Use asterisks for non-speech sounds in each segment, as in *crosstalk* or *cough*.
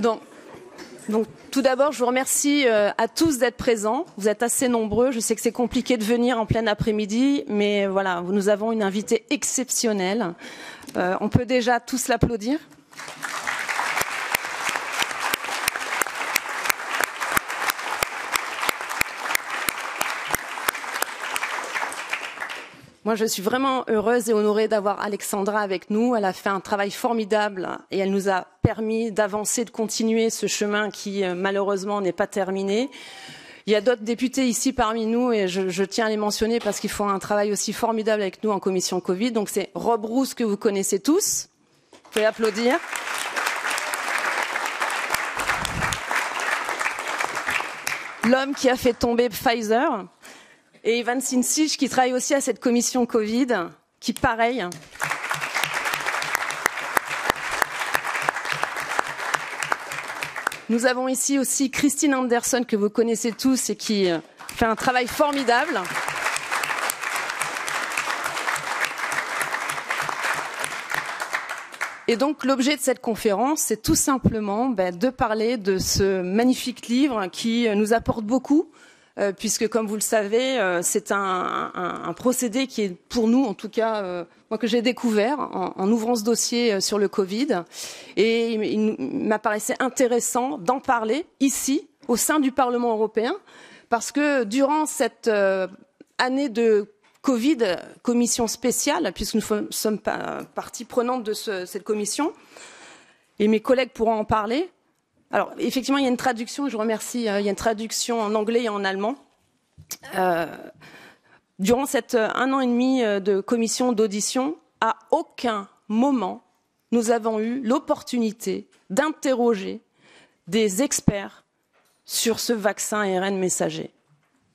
Donc, tout d'abord, je vous remercie euh, à tous d'être présents. Vous êtes assez nombreux. Je sais que c'est compliqué de venir en plein après-midi, mais voilà, nous avons une invitée exceptionnelle. Euh, on peut déjà tous l'applaudir. Moi, je suis vraiment heureuse et honorée d'avoir Alexandra avec nous. Elle a fait un travail formidable et elle nous a permis d'avancer, de continuer ce chemin qui, euh, malheureusement, n'est pas terminé. Il y a d'autres députés ici parmi nous et je, tiens à les mentionner parce qu'ils font un travail aussi formidable avec nous en commission Covid. Donc c'est Rob Rousse que vous connaissez tous. Vous pouvez applaudir. L'homme qui a fait tomber Pfizer et Ivan Sinsic qui travaille aussi à cette commission Covid, qui pareil. Nous avons ici aussi Christine Anderson que vous connaissez tous et qui euh, fait un travail formidable. Et donc l'objet de cette conférence, c'est tout simplement ben, de parler de ce magnifique livre qui euh, nous apporte beaucoup, euh, puisque comme vous le savez, euh, c'est un, procédé qui est pour nous, en tout cas, euh, moi que j'ai découvert en, ouvrant ce dossier sur le Covid, et il, m'apparaissait intéressant d'en parler ici, au sein du Parlement européen, parce que durant cette année de Covid, commission spéciale, puisque nous sommes partie prenante de cette commission, et mes collègues pourront en parler, alors, effectivement, il y a une traduction, je vous remercie, hein, il y a une traduction en anglais et en allemand. Euh, durant cet euh, un an et demi euh, de commission d'audition, à aucun moment nous avons eu l'opportunité d'interroger des experts sur ce vaccin ARN messager.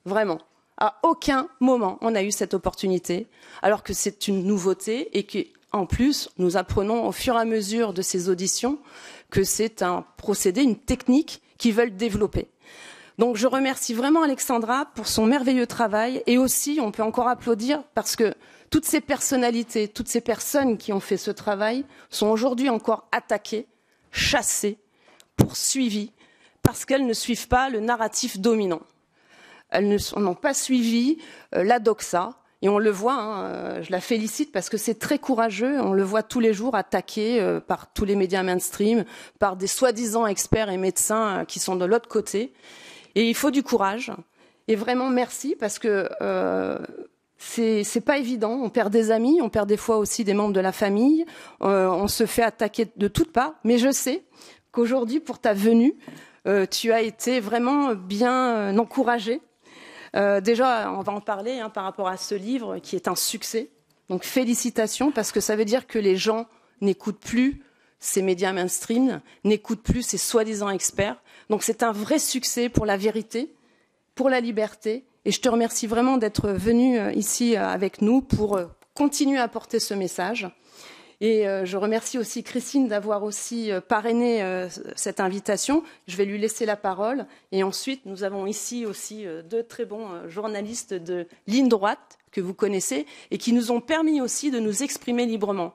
Vraiment. À aucun moment on a eu cette opportunité, alors que c'est une nouveauté et que en plus, nous apprenons au fur et à mesure de ces auditions que c'est un procédé, une technique qu'ils veulent développer. Donc je remercie vraiment Alexandra pour son merveilleux travail et aussi on peut encore applaudir parce que toutes ces personnalités, toutes ces personnes qui ont fait ce travail sont aujourd'hui encore attaquées, chassées, poursuivies parce qu'elles ne suivent pas le narratif dominant. Elles n'ont pas suivi euh, la doxa, et on le voit, hein, euh, je la félicite parce que c'est très courageux. On le voit tous les jours attaqué euh, par tous les médias mainstream, par des soi-disant experts et médecins euh, qui sont de l'autre côté. Et il faut du courage. Et vraiment merci parce que ce c'est pas évident. On perd des amis, on perd des fois aussi des membres de la famille. on se fait attaquer de toutes parts. Mais je sais qu'aujourd'hui, pour ta venue, tu as été vraiment bien encouragée. Euh, déjà, on va en parler hein, par rapport à ce livre qui est un succès. Donc félicitations parce que ça veut dire que les gens n'écoutent plus ces médias mainstream, n'écoutent plus ces soi-disant experts. Donc c'est un vrai succès pour la vérité, pour la liberté. Et je te remercie vraiment d'être venu euh, ici euh, avec nous pour continuer à porter ce message. Et euh, je remercie aussi Christine d'avoir aussi euh, parrainé euh, cette invitation. Je vais lui laisser la parole. Et ensuite, nous avons ici aussi deux très bons journalistes de ligne droite que vous connaissez et qui nous ont permis aussi de nous exprimer librement.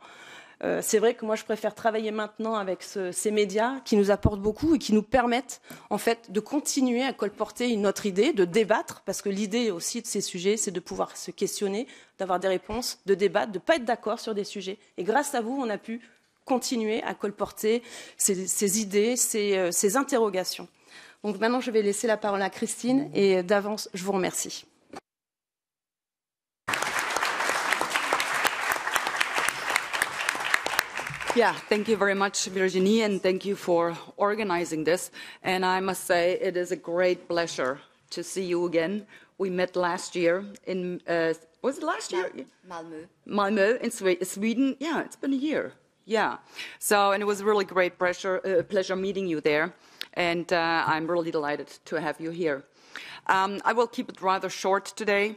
Euh, c'est vrai que moi, je préfère travailler maintenant avec ces médias qui nous apportent beaucoup et qui nous permettent, en fait, de continuer à colporter une autre idée, de débattre, parce que l'idée aussi de ces sujets, c'est de pouvoir se questionner, d'avoir des réponses, de débattre, de ne pas être d'accord sur des sujets. Et grâce à vous, on a pu continuer à colporter ces, idées, euh, ces interrogations. Donc maintenant, je vais laisser la parole à Christine et d'avance, je vous remercie. Yeah, thank you very much, Virginie, and thank you for organizing this. And I must say, it is a great pleasure to see you again. We met last year in, uh, was it last year? Malmö. Malmö in Sweden. Yeah, it's been a year. Yeah. So, and it was a really great pleasure, uh, pleasure meeting you there. And uh, I'm really delighted to have you here. Um, I will keep it rather short today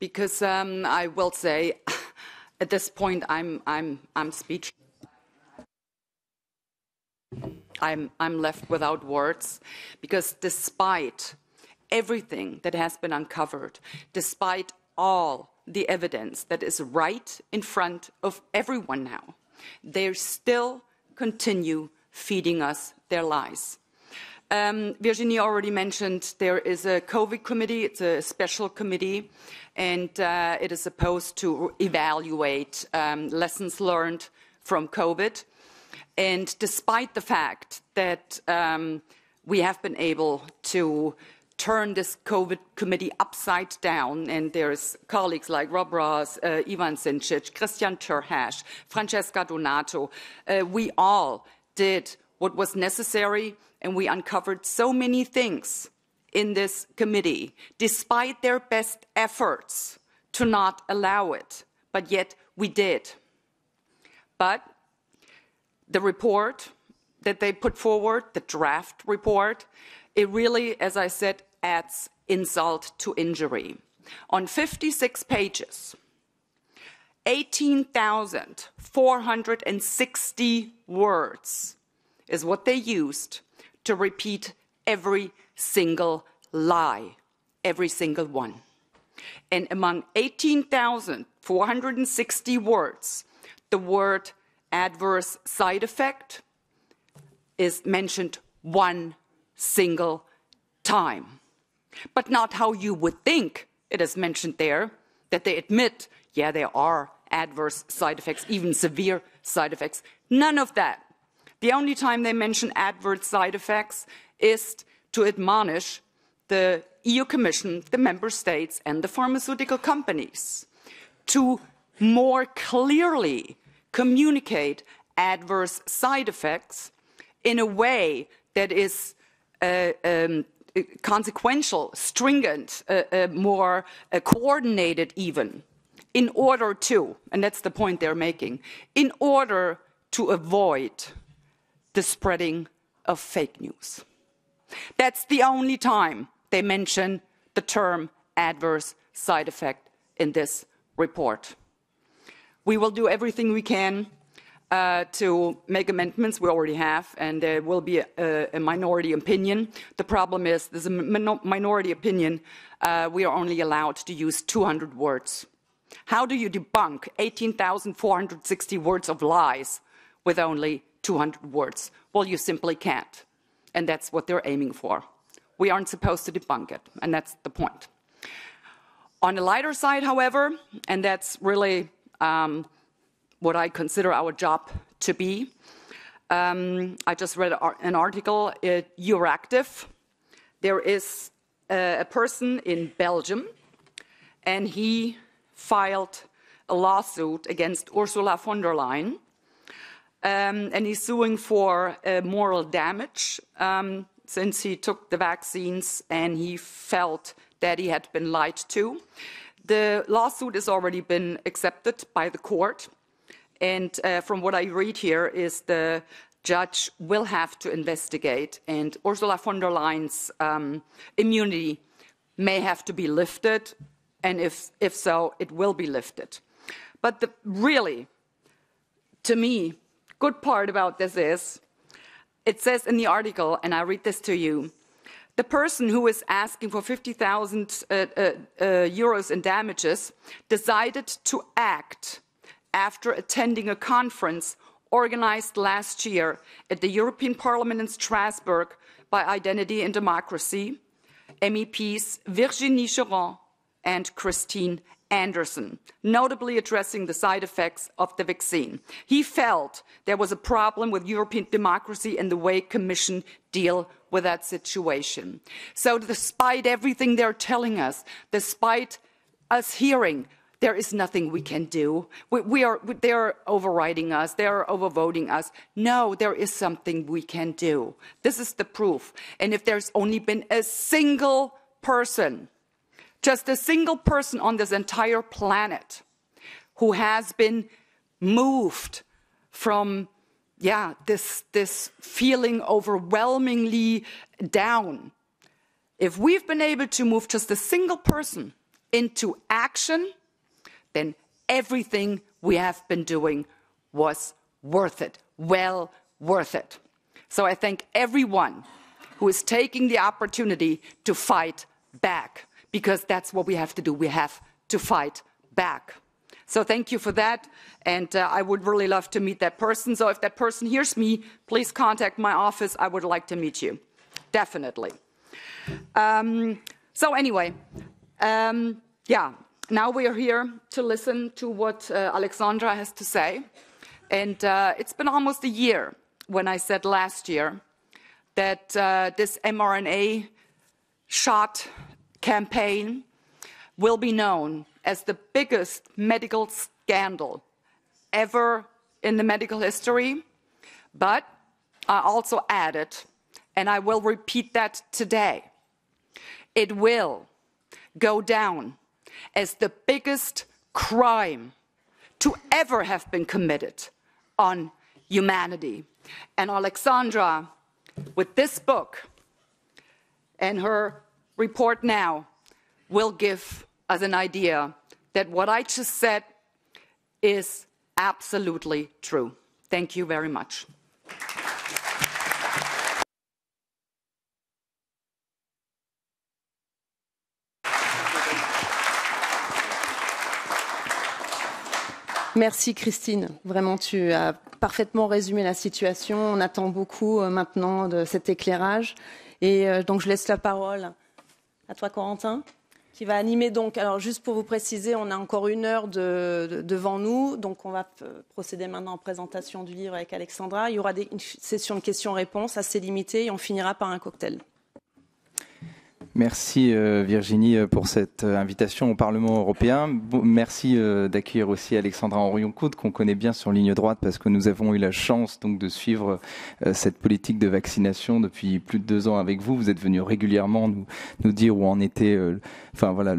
because um, I will say *laughs* at this point I'm, I'm, I'm speechless. I'm, I'm left without words because despite everything that has been uncovered, despite all the evidence that is right in front of everyone now, they still continue feeding us their lies. Um, Virginie already mentioned there is a COVID committee, it's a special committee, and uh, it is supposed to evaluate um, lessons learned from COVID. And despite the fact that um, we have been able to turn this COVID committee upside down, and there's colleagues like Rob Ross, uh, Ivan Sinčić, Christian Terhash, Francesca Donato, uh, we all did what was necessary, and we uncovered so many things in this committee, despite their best efforts to not allow it. But yet we did. But the report that they put forward, the draft report, it really, as I said, adds insult to injury. On 56 pages, 18,460 words is what they used to repeat every single lie, every single one. And among 18,460 words, the word adverse side effect is mentioned one single time, but not how you would think it is mentioned there, that they admit, yeah, there are adverse side effects, even severe side effects. None of that. The only time they mention adverse side effects is to admonish the EU Commission, the member states, and the pharmaceutical companies to more clearly communicate adverse side effects in a way that is uh, um, consequential, stringent, uh, uh, more uh, coordinated, even, in order to, and that's the point they're making, in order to avoid the spreading of fake news. That's the only time they mention the term adverse side effect in this report. We will do everything we can uh, to make amendments. We already have, and there will be a minority opinion. The problem is there's a minority opinion. Uh, we are only allowed to use 200 words. How do you debunk 18,460 words of lies with only 200 words? Well, you simply can't. And that's what they're aiming for. We aren't supposed to debunk it, and that's the point. On the lighter side, however, and that's really um, what I consider our job to be. Um, I just read an article You're uh, Euractiv. There is a person in Belgium, and he filed a lawsuit against Ursula von der Leyen, um, and he's suing for uh, moral damage since he took the vaccines and he felt that he had been lied to. The lawsuit has already been accepted by the court. And uh, from what I read here is the judge will have to investigate and Ursula von der Leyen's um, immunity may have to be lifted. And if, if so, it will be lifted. But the, really, to me, good part about this is it says in the article, and I read this to you, the person who is asking for 50,000 uh, uh, uh, euros in damages decided to act after attending a conference organized last year at the European Parliament in Strasbourg by Identity and Democracy, MEPs Virginie Geron and Christine Anderson, notably addressing the side effects of the vaccine. He felt there was a problem with European democracy and the way Commission deal with that situation. So despite everything they're telling us, despite us hearing there is nothing we can do. We, we are, they are overriding us. They are overvoting us. No, there is something we can do. This is the proof. And if there's only been a single person just a single person on this entire planet who has been moved from yeah this this feeling overwhelmingly down if we've been able to move just a single person into action then everything we have been doing was worth it well worth it so i thank everyone who is taking the opportunity to fight back because that's what we have to do. We have to fight back. So thank you for that. And uh, I would really love to meet that person. So if that person hears me, please contact my office. I would like to meet you. Definitely. Um, so, anyway, um, yeah, now we are here to listen to what uh, Alexandra has to say. And uh, it's been almost a year when I said last year that uh, this mRNA shot campaign will be known as the biggest medical scandal ever in the medical history. But I also added, and I will repeat that today, it will go down as the biggest crime to ever have been committed on humanity. And Alexandra, with this book and her report now will give us an idea that what I just said is absolutely true. Thank you very much. Merci Christine. Vraiment, tu as parfaitement résumé la situation. On attend beaucoup euh, maintenant de cet éclairage. Et euh, donc, je laisse la parole à toi Corentin qui va animer donc. Alors, juste pour vous préciser, on a encore une heure devant nous. Donc, on va euh, procéder maintenant en présentation du livre avec Alexandra. Il y aura des, une session de questions-réponses assez limitée et on finira par un cocktail. Merci euh, Virginie euh, pour cette euh, invitation au Parlement européen. Merci d'accueillir aussi Alexandra Henrion-Coude qu'on connaît bien sur ligne droite parce que nous avons eu la chance donc de suivre cette politique de vaccination depuis plus de deux ans avec vous. Vous êtes venu régulièrement nous, nous dire où en était, enfin voilà,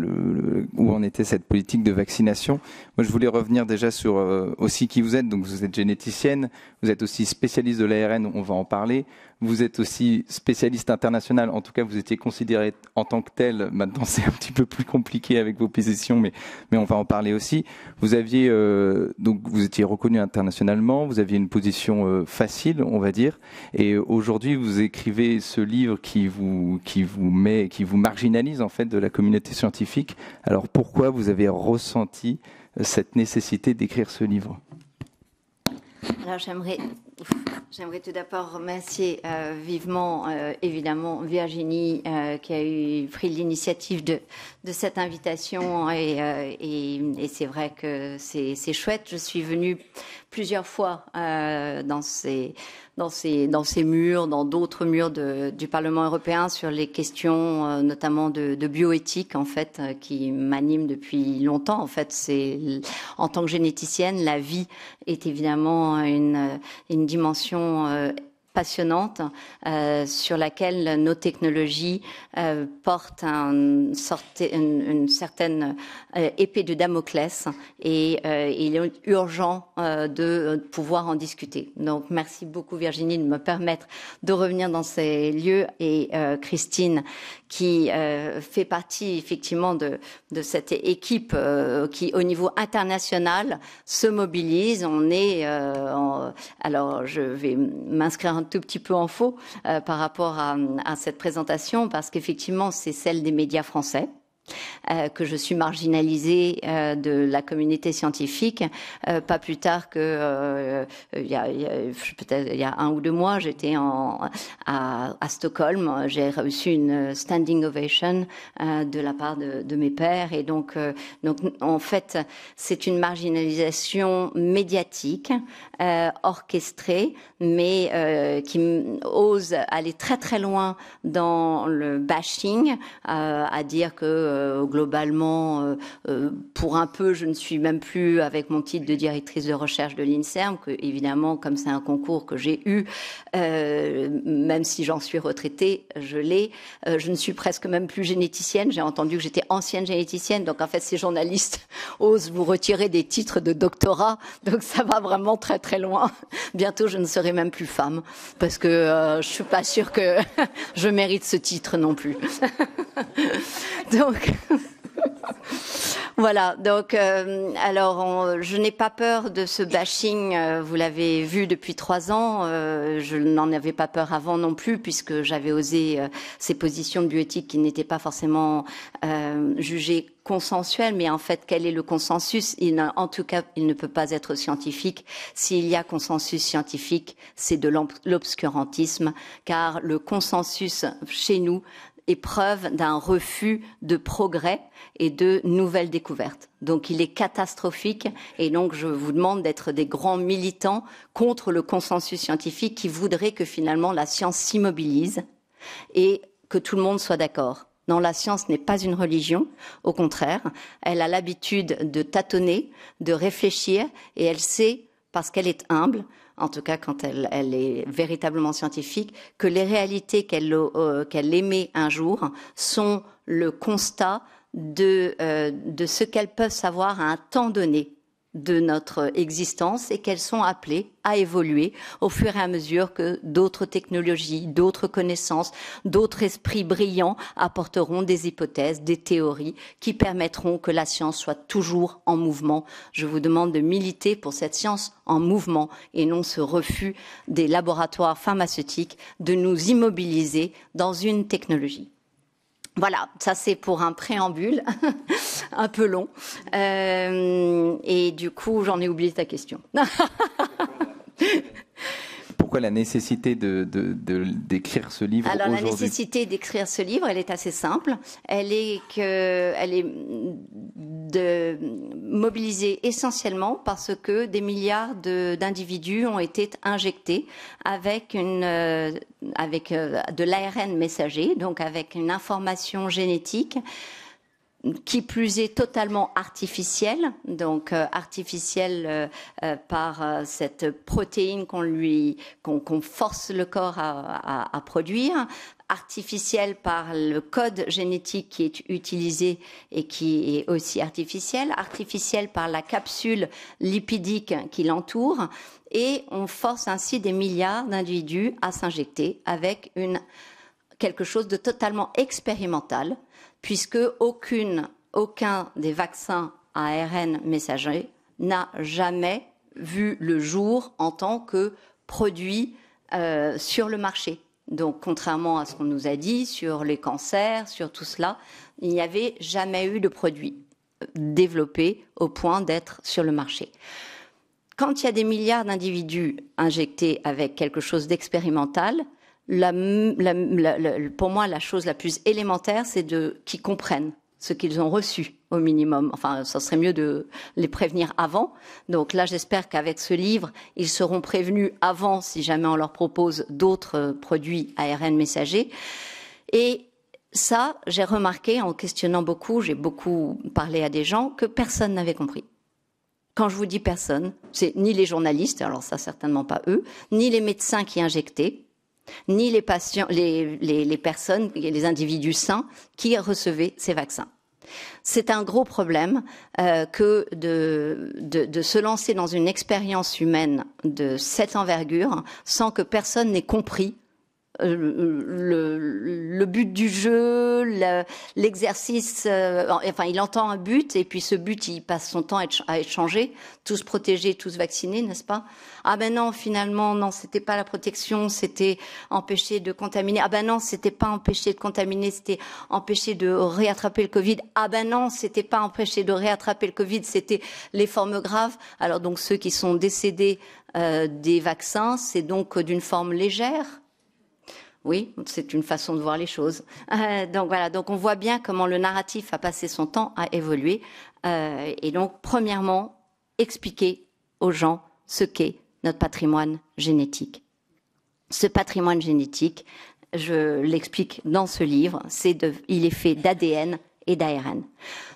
où en était cette politique de vaccination. Moi, je voulais revenir déjà sur aussi qui vous êtes. Donc, vous êtes généticienne, vous êtes aussi spécialiste de l'ARN. On va en parler. Vous êtes aussi spécialiste international. En tout cas, vous étiez considéré en tant que tel. Maintenant, c'est un petit peu plus compliqué avec vos positions, mais, mais on va en parler aussi. Vous aviez, euh, donc, vous étiez reconnu internationalement. Vous aviez une position euh, facile, on va dire. Et aujourd'hui, vous écrivez ce livre qui vous, qui vous met, qui vous marginalise, en fait, de la communauté scientifique. Alors, pourquoi vous avez ressenti euh, cette nécessité d'écrire ce livre alors j'aimerais, tout d'abord remercier euh, vivement, euh, évidemment, Virginie euh, qui a eu pris l'initiative de, cette invitation et, c'est vrai que c'est chouette. Je suis venue plusieurs fois euh, dans, ces, dans, dans ces murs, dans d'autres murs de, du Parlement européen sur les questions euh, notamment de, de, bioéthique en fait euh, qui m'anime depuis longtemps. En fait, c'est en tant que généticienne, la vie est évidemment une, une dimension passionnante euh, sur laquelle nos technologies euh, portent une, certaine euh, épée de Damoclès et il est urgent de pouvoir en discuter. Donc merci beaucoup Virginie de me permettre de revenir dans ces lieux et Christine qui fait partie effectivement de, de cette équipe qui au niveau international se mobilise. On est alors je vais m'inscrire un tout petit peu en euh, faux par rapport à cette présentation parce qu'effectivement, c'est celle des médias français. Euh, que je suis marginalisée euh, de la communauté scientifique. Euh, pas plus tard que il y a, il un ou deux mois, j'étais à, à, Stockholm, j'ai reçu une standing ovation de la part de, de, mes pères et donc donc en fait c'est une marginalisation médiatique orchestrée, mais qui ose aller très très loin dans le bashing, à dire que euh, globalement, euh, euh, pour un peu, je ne suis même plus avec mon titre de directrice de recherche de l'INSERM, que évidemment, comme c'est un concours que j'ai eu, même si j'en suis retraitée, je l'ai. je ne suis presque même plus généticienne. J'ai entendu que j'étais ancienne généticienne, donc en fait, ces journalistes *laughs* osent vous retirer des titres de doctorat, donc ça va vraiment très très loin. Bientôt, je ne serai même plus femme parce que je je suis pas sûre que *laughs* je mérite ce titre non plus. *laughs* donc *laughs* Voilà, donc euh, alors je n'ai pas peur de ce bashing, euh, vous l'avez vu depuis trois ans, euh, je n'en avais pas peur avant non plus puisque j'avais osé ces positions de bioéthique qui n'étaient pas forcément jugées consensuelles mais en fait, quel est le consensus En tout cas, il ne peut pas être scientifique. S'il y a consensus scientifique, c'est de l'obscurantisme, car le consensus chez nous est preuve d'un refus de progrès et de nouvelles découvertes. Donc il est catastrophique et donc je vous demande d'être des grands militants contre le consensus scientifique qui voudrait que finalement la science s'immobilise et que tout le monde soit d'accord. Non, la science n'est pas une religion, au contraire, elle a l'habitude de tâtonner, de réfléchir et elle sait, parce qu'elle est humble, en tout cas quand elle, est véritablement scientifique, que les réalités qu'elle euh, émet un jour sont le constat de, euh, de ce qu'elle peuvent savoir à un temps donné de notre existence et qu'elles sont appelées à évoluer au fur et à mesure que d'autres technologies, d'autres connaissances, d'autres esprits brillants apporteront des hypothèses, des théories qui permettront que la science soit toujours en mouvement. Je vous demande de militer pour cette science en mouvement et non ce refus des laboratoires pharmaceutiques de nous immobiliser dans une technologie. Voilà, ça c'est pour un préambule *laughs* un peu long. Euh, et du coup, j'en ai oublié ta question. *laughs* pourquoi la nécessité d'écrire de, de, ce livre Alors la nécessité d'écrire ce livre, elle est assez simple. Elle est que, elle est de mobiliser essentiellement parce que des milliards d'individus ont été injectés avec une, euh, avec euh, de l'ARN messager, donc avec une information génétique qui plus est totalement artificielle, donc euh, artificiel artificielle euh, euh, par cette protéine qu'on lui, qu'on force le corps à, produire, artificielle par le code génétique qui est utilisé et qui est aussi artificiel, artificielle par la capsule lipidique qui l'entoure, et on force ainsi des milliards d'individus à s'injecter avec une quelque chose de totalement expérimental puisque aucun des vaccins à ARN messager n'a jamais vu le jour en tant que produit euh, sur le marché. Donc, contrairement à ce qu'on nous a dit sur les cancers, sur tout cela, il n'y avait jamais eu de produit euh, développé au point d'être sur le marché. Quand il y a des milliards d'individus injectés avec quelque chose d'expérimental, la, pour moi, la chose la plus élémentaire, c'est de qu'ils comprennent ce qu'ils ont reçu au minimum. Enfin, ça serait mieux de les prévenir avant. Donc là, j'espère qu'avec ce livre, ils seront prévenus avant si jamais on leur propose d'autres euh, produits ARN messagers. Et ça, j'ai remarqué en questionnant beaucoup, j'ai beaucoup parlé à des gens, que personne n'avait compris. Quand je vous dis personne, c'est ni les journalistes, alors ça certainement pas eux, ni les médecins qui injectaient, ni les, patients, les, les, les personnes, les individus sains qui recevaient ces vaccins. C'est un gros problème euh, que de, de, se lancer dans une expérience humaine de cette envergure sans que personne n'ait compris euh, le, le, but du jeu, l'exercice. Euh, enfin, il entend un but et puis ce but, il passe son temps à, échanger, tous protégés, tous vaccinés, n'est-ce pas Ah ben non, finalement, non, c'était pas la protection, c'était empêcher de contaminer. Ah ben non, c'était pas empêcher de contaminer, c'était empêcher de réattraper le Covid. Ah ben non, c'était pas empêcher de réattraper le Covid, c'était les formes graves. Alors donc ceux qui sont décédés euh, des vaccins, c'est donc d'une forme légère oui, c'est une façon de voir les choses. Euh, donc voilà, donc on voit bien comment le narratif a passé son temps à évoluer. Euh, et donc, premièrement, expliquer aux gens ce qu'est notre patrimoine génétique. Ce patrimoine génétique, je l'explique dans ce livre, c'est il est fait d'ADN et d'ARN.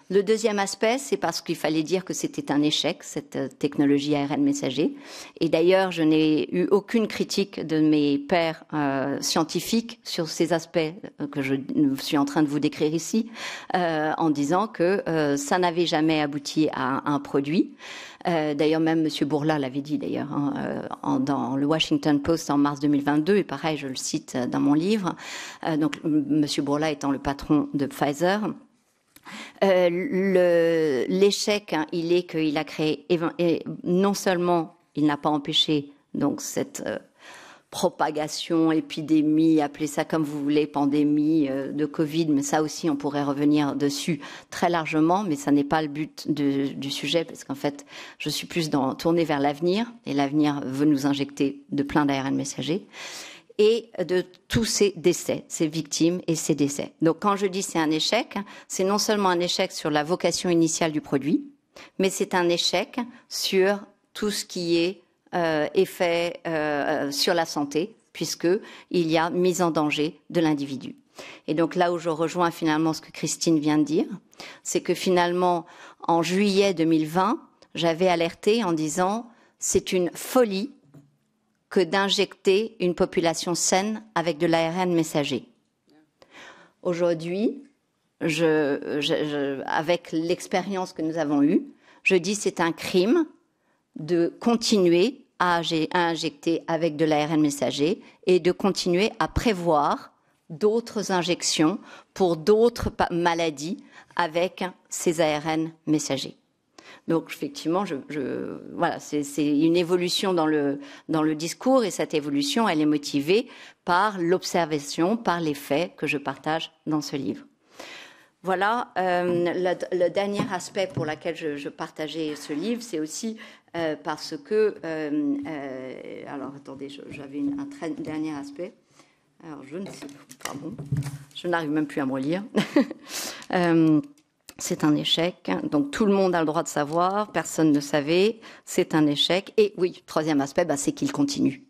Le deuxième aspect, c'est parce qu'il fallait dire que c'était un échec, cette euh, technologie ARN messager. Et d'ailleurs, je n'ai eu aucune critique de mes pairs euh, scientifiques sur ces aspects euh, que je suis en train de vous décrire ici, en disant que ça n'avait jamais abouti à un produit. d'ailleurs, même M. Bourla l'avait dit d'ailleurs hein, dans le Washington Post en mars 2022, et pareil, je le cite dans mon livre. donc, M. Bourla étant le patron de Pfizer. Euh, l'échec, hein, il est qu'il a créé, et non seulement il n'a pas empêché donc cette euh, propagation, épidémie, appelez ça comme vous voulez, pandémie euh, de Covid, mais ça aussi on pourrait revenir dessus très largement, mais ça n'est pas le but du sujet parce qu'en fait je suis plus dans tourner vers l'avenir et l'avenir veut nous injecter de plein d'ARN messagers et de tous ces décès, ces victimes et ces décès. Donc quand je dis c'est un échec, c'est non seulement un échec sur la vocation initiale du produit, mais c'est un échec sur tout ce qui est euh, effet euh, sur la santé, puisqu'il y a mise en danger de l'individu. Et donc là où je rejoins finalement ce que Christine vient de dire, c'est que finalement en juillet 2020, j'avais alerté en disant c'est une folie que d'injecter une population saine avec de l'ARN messager. Aujourd'hui, je, avec l'expérience que nous avons eue, je dis c'est un crime de continuer à injecter avec de l'ARN messager et de continuer à prévoir d'autres injections pour d'autres maladies avec ces ARN messagers. Donc effectivement, je, voilà, c'est une évolution dans le, dans le discours et cette évolution, elle est motivée par l'observation, par les faits que je partage dans ce livre. Voilà, euh, le, dernier aspect pour lequel je, partageais ce livre, c'est aussi euh, parce que... Euh, alors, attendez, j'avais un dernier aspect. Alors, je ne sais pas, pardon, je n'arrive même plus à me relire. *laughs* c'est un échec. Donc tout le monde a le droit de savoir, personne ne savait, c'est un échec. Et oui, troisième aspect, bah, c'est qu'il continue.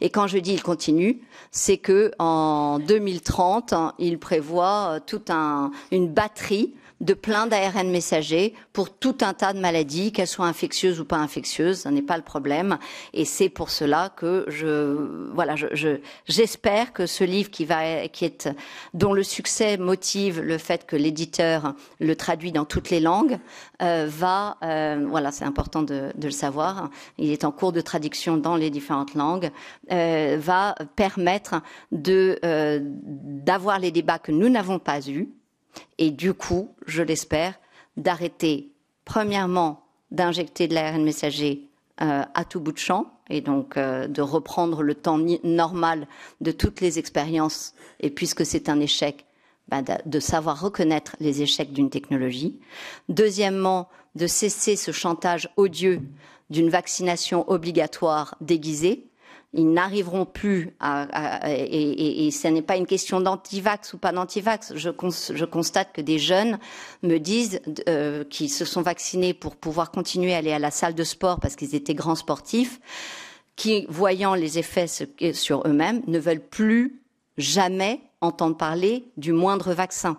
Et quand je dis il continue, c'est que en 2030, hein, il prévoit euh, toute une batterie de plein d'ARN messagers pour tout un tas de maladies, qu'elles soient infectieuses ou pas infectieuses, ce n'est pas le problème. Et c'est pour cela que je, voilà, j'espère que ce livre qui va, qui est, dont le succès motive le fait que l'éditeur le traduit dans toutes les langues, euh, va, euh, voilà, c'est important de, le savoir. Il est en cours de traduction dans les différentes langues, euh, va permettre de d'avoir les débats que nous n'avons pas eus et du coup, je l'espère, d'arrêter, premièrement, d'injecter de l'ARN messager euh, à tout bout de champ, et donc euh, de reprendre le temps normal de toutes les expériences, et puisque c'est un échec, bah, de savoir reconnaître les échecs d'une technologie. Deuxièmement, de cesser ce chantage odieux d'une vaccination obligatoire déguisée, ils n'arriveront plus à, et, ce n'est pas une question d'antivax ou pas d'antivax. Je, je, constate que des jeunes me disent euh, qu'ils se sont vaccinés pour pouvoir continuer à aller à la salle de sport parce qu'ils étaient grands sportifs, qui, voyant les effets sur eux-mêmes, ne veulent plus jamais entendre parler du moindre vaccin.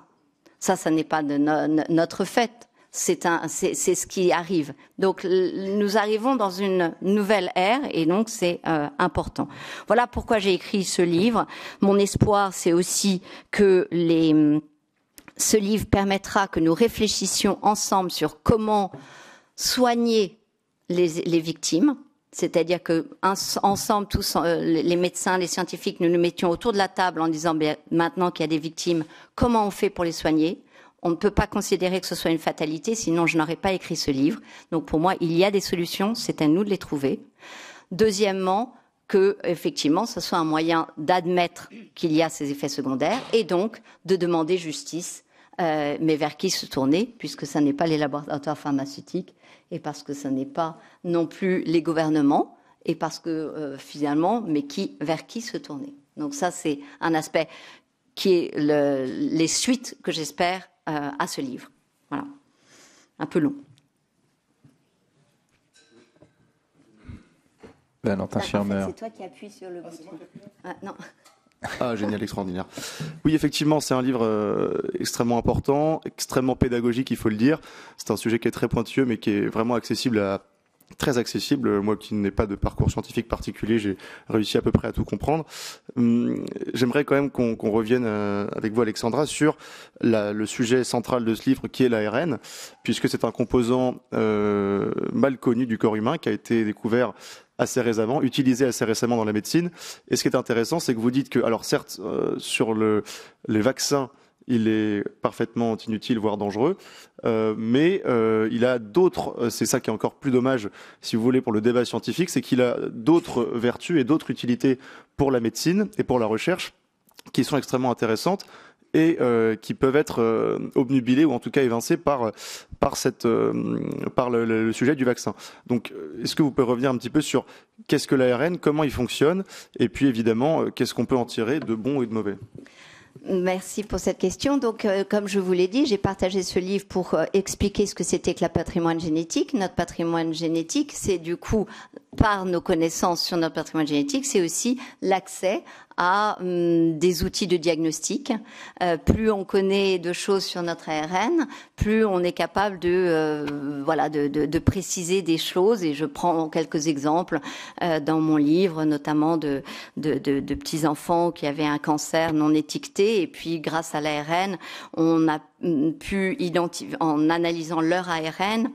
Ça, ça n'est pas notre fait c'est ce qui arrive. Donc nous arrivons dans une nouvelle ère et donc c'est euh, important. Voilà pourquoi j'ai écrit ce livre. Mon espoir, c'est aussi que les, ce livre permettra que nous réfléchissions ensemble sur comment soigner les, victimes. C'est-à-dire que ensemble, tous euh, les médecins, les scientifiques, nous nous mettions autour de la table en disant ben, maintenant qu'il y a des victimes, comment on fait pour les soigner on ne peut pas considérer que ce soit une fatalité, sinon je n'aurais pas écrit ce livre. Donc pour moi, il y a des solutions, c'est à nous de les trouver. Deuxièmement, que effectivement ce soit un moyen d'admettre qu'il y a ces effets secondaires et donc de demander justice euh, mais vers qui se tourner puisque ce n'est pas les laboratoires pharmaceutiques et parce que ce n'est pas non plus les gouvernements et parce que euh, finalement mais qui vers qui se tourner donc ça c'est un aspect qui est les suites que j'espère euh, à ce livre. Voilà, un peu long. Valentin Schirmer. C'est toi qui appuies sur le ah, bouton. *laughs* Ah, génial, extraordinaire. Oui, effectivement, c'est un livre euh, extrêmement important, extrêmement pédagogique, il faut le dire. C'est un sujet qui est très pointueux, mais qui est vraiment accessible à très accessible. Moi qui n'ai pas de parcours scientifique particulier, j'ai réussi à peu près à tout comprendre. Hum, j'aimerais quand même qu'on revienne euh, avec vous, Alexandra, sur le sujet central de ce livre qui est l'ARN, puisque c'est un composant euh, mal connu du corps humain qui a été découvert assez récemment, utilisé assez récemment dans la médecine. Et ce qui est intéressant, c'est que vous dites que, alors certes, euh, sur le, les vaccins, il est parfaitement inutile, voire dangereux. Euh, mais euh, il a d'autres, euh, c'est ça qui est encore plus dommage, si vous voulez, pour le débat scientifique, c'est qu'il a d'autres vertus et d'autres utilités pour la médecine et pour la recherche qui sont extrêmement intéressantes et qui peuvent être obnubilées ou en tout cas évincées par par cette par le, le, sujet du vaccin. Donc, est-ce que vous pouvez revenir un petit peu sur qu'est-ce que l'ARN, comment il fonctionne, et puis évidemment, qu'est-ce qu'on peut en tirer de bon et de mauvais Merci pour cette question. Donc, euh, comme je vous l'ai dit, j'ai partagé ce livre pour euh, expliquer ce que c'était que la patrimoine génétique. Notre patrimoine génétique, c'est du coup par nos connaissances sur notre patrimoine génétique, c'est aussi l'accès à hum, des outils de diagnostic. Euh, plus on connaît de choses sur notre ARN, plus on est capable de euh, voilà de, préciser des choses. Et je prends quelques exemples euh, dans mon livre, notamment de, de petits enfants qui avaient un cancer non étiqueté. Et puis grâce à l'ARN, on a hum, pu identifier en analysant leur ARN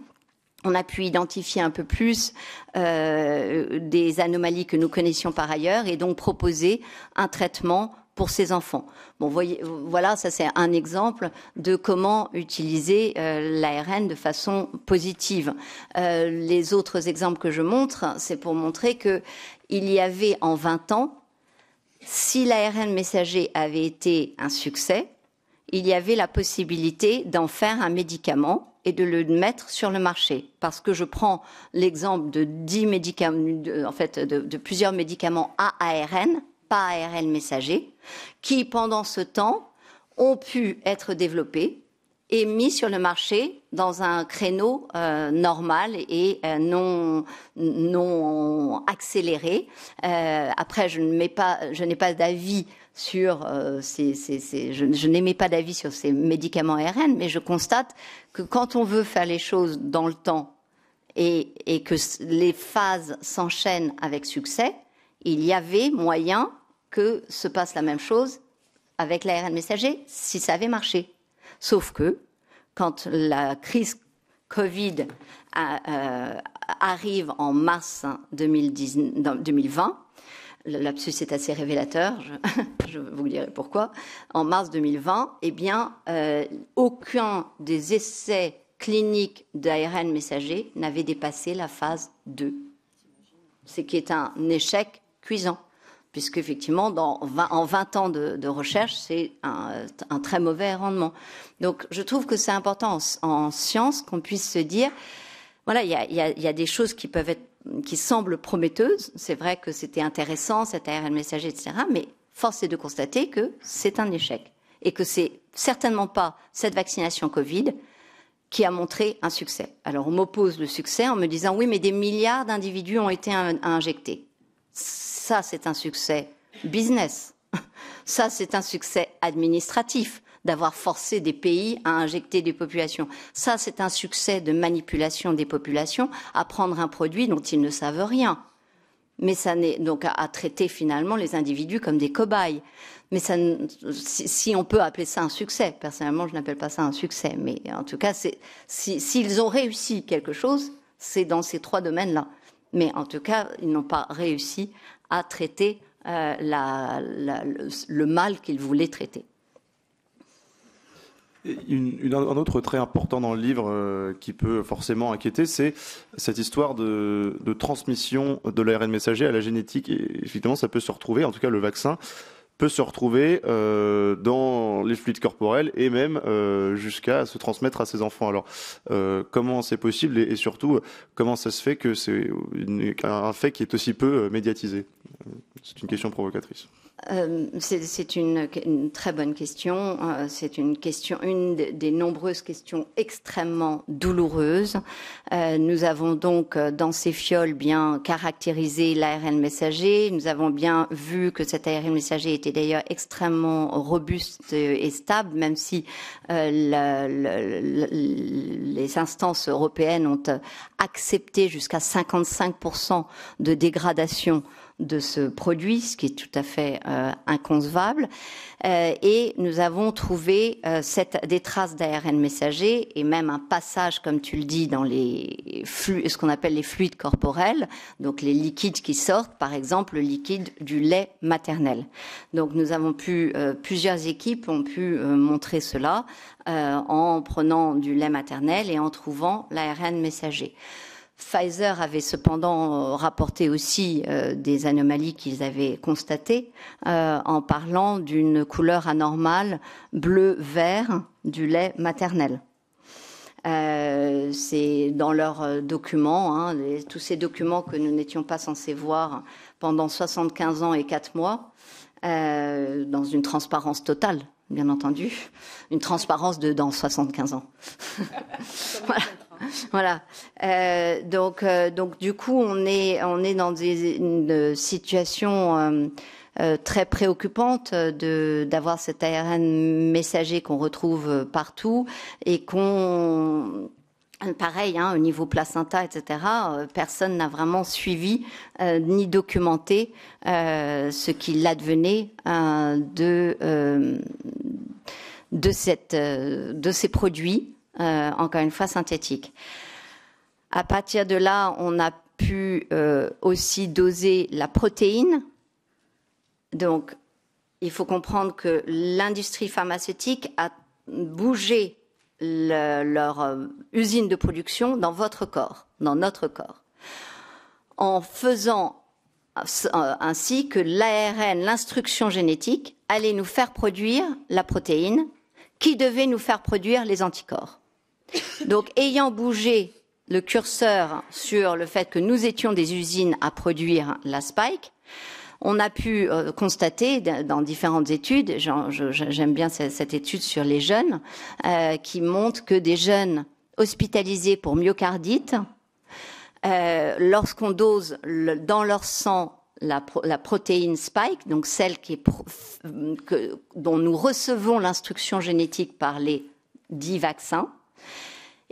on a pu identifier un peu plus euh, des anomalies que nous connaissions par ailleurs et donc proposer un traitement pour ces enfants. Bon, voyez, voilà, ça c'est un exemple de comment utiliser euh, l'ARN de façon positive. Euh, les autres exemples que je montre, c'est pour montrer que il y avait en 20 ans, si l'ARN messager avait été un succès, il y avait la possibilité d'en faire un médicament et de le mettre sur le marché. Parce que je prends l'exemple de euh, en fait, de, plusieurs médicaments à ARN, pas ARN messager, qui pendant ce temps ont pu être développés et mis sur le marché dans un créneau euh, normal et euh, non non accéléré. après, je ne mets pas, je n'ai pas d'avis sur euh, je, je n'émets pas d'avis sur ces médicaments ARN, mais je constate que quand on veut faire les choses dans le temps et, et que les phases s'enchaînent avec succès, il y avait moyen que se passe la même chose avec l'ARN messager si ça avait marché. Sauf que quand la crise Covid euh, euh, arrive en mars 2020, hein, le lapsus est assez révélateur, je, *laughs* vous dirai pourquoi, en mars 2020, eh bien, euh, aucun des essais cliniques d'ARN messager n'avait dépassé la phase 2, ce qui est un échec cuisant puisque effectivement, dans en 20 ans de, recherche, c'est un, très mauvais rendement. Donc, je trouve que c'est important en, science qu'on puisse se dire, voilà, il y a, des choses qui peuvent être qui semble prometteuse. C'est vrai que c'était intéressant, cet ARN messager, etc. Mais force est de constater que c'est un échec et que c'est certainement pas cette vaccination Covid qui a montré un succès. Alors on m'oppose le succès en me disant oui, mais des milliards d'individus ont été injectés. Ça, c'est un succès business. *laughs* Ça, c'est un succès administratif d'avoir forcé des pays à injecter des populations. Ça, c'est un succès de manipulation des populations, à prendre un produit dont ils ne savent rien. Mais ça n'est donc à, traiter finalement les individus comme des cobayes. Mais ça, si, on peut appeler ça un succès, personnellement, je n'appelle pas ça un succès. Mais en tout cas, s'ils ont réussi quelque chose, c'est dans ces trois domaines-là. Mais en tout cas, ils n'ont pas réussi à traiter euh, la, le mal qu'ils voulaient traiter un autre trait important dans le livre euh, qui peut forcément inquiéter, c'est cette histoire de, transmission de l'ARN messager à la génétique. Et effectivement, ça peut se retrouver, en tout cas le vaccin peut se retrouver euh, dans les fluides corporels et même euh, jusqu'à se transmettre à ses enfants. Alors, comment c'est possible et, surtout, comment ça se fait que c'est un fait qui est aussi peu médiatisé C'est une question provocatrice. Euh, c'est une, très bonne question. Euh, c'est une question, une des, nombreuses questions extrêmement douloureuses. Euh, nous avons donc dans ces fioles bien caractérisé l'ARN messager. Nous avons bien vu que cet ARN messager était d'ailleurs extrêmement robuste et stable, même si les instances européennes ont accepté jusqu'à 55% de dégradation de ce produit, ce qui est tout à fait euh, inconcevable. Euh, et nous avons trouvé euh, des traces d'ARN messager et même un passage, comme tu le dis, dans les flux, ce qu'on appelle les fluides corporels, donc les liquides qui sortent, par exemple le liquide du lait maternel. Donc nous avons pu, plusieurs équipes ont pu montrer cela en prenant du lait maternel et en trouvant l'ARN messager. Pfizer avait cependant euh, rapporté aussi euh, des anomalies qu'ils avaient constatées euh, en parlant d'une couleur anormale bleu-vert du lait maternel. c'est dans leurs documents, hein, tous ces documents que nous n'étions pas censés voir pendant 75 ans et 4 mois, dans une transparence totale, bien entendu, une transparence de dans 75 ans. *laughs* *laughs* voilà. Euh, donc, euh, donc du coup, on est, on est dans une euh, situation très préoccupante de d'avoir cet ARN messager qu'on retrouve partout et qu'on Pareil, hein, au niveau placenta, etc., personne n'a vraiment suivi ni documenté ce qu'il advenait de, de, cette, de ces produits euh, encore une fois synthétique À partir de là, on a pu euh, aussi doser la protéine. Donc, il faut comprendre que l'industrie pharmaceutique a bougé leur euh, usine de production dans votre corps, dans notre corps, en faisant ainsi que l'ARN, l'instruction génétique, allait nous faire produire la protéine qui devait nous faire produire les anticorps. Donc, ayant bougé le curseur sur le fait que nous étions des usines à produire la spike, on a pu euh, constater dans différentes études, j'aime bien cette, étude sur les jeunes, euh, qui montre que des jeunes hospitalisés pour myocardite, euh, lorsqu'on dose dans leur sang la, protéine spike, donc celle dont nous recevons l'instruction génétique par les dix vaccins,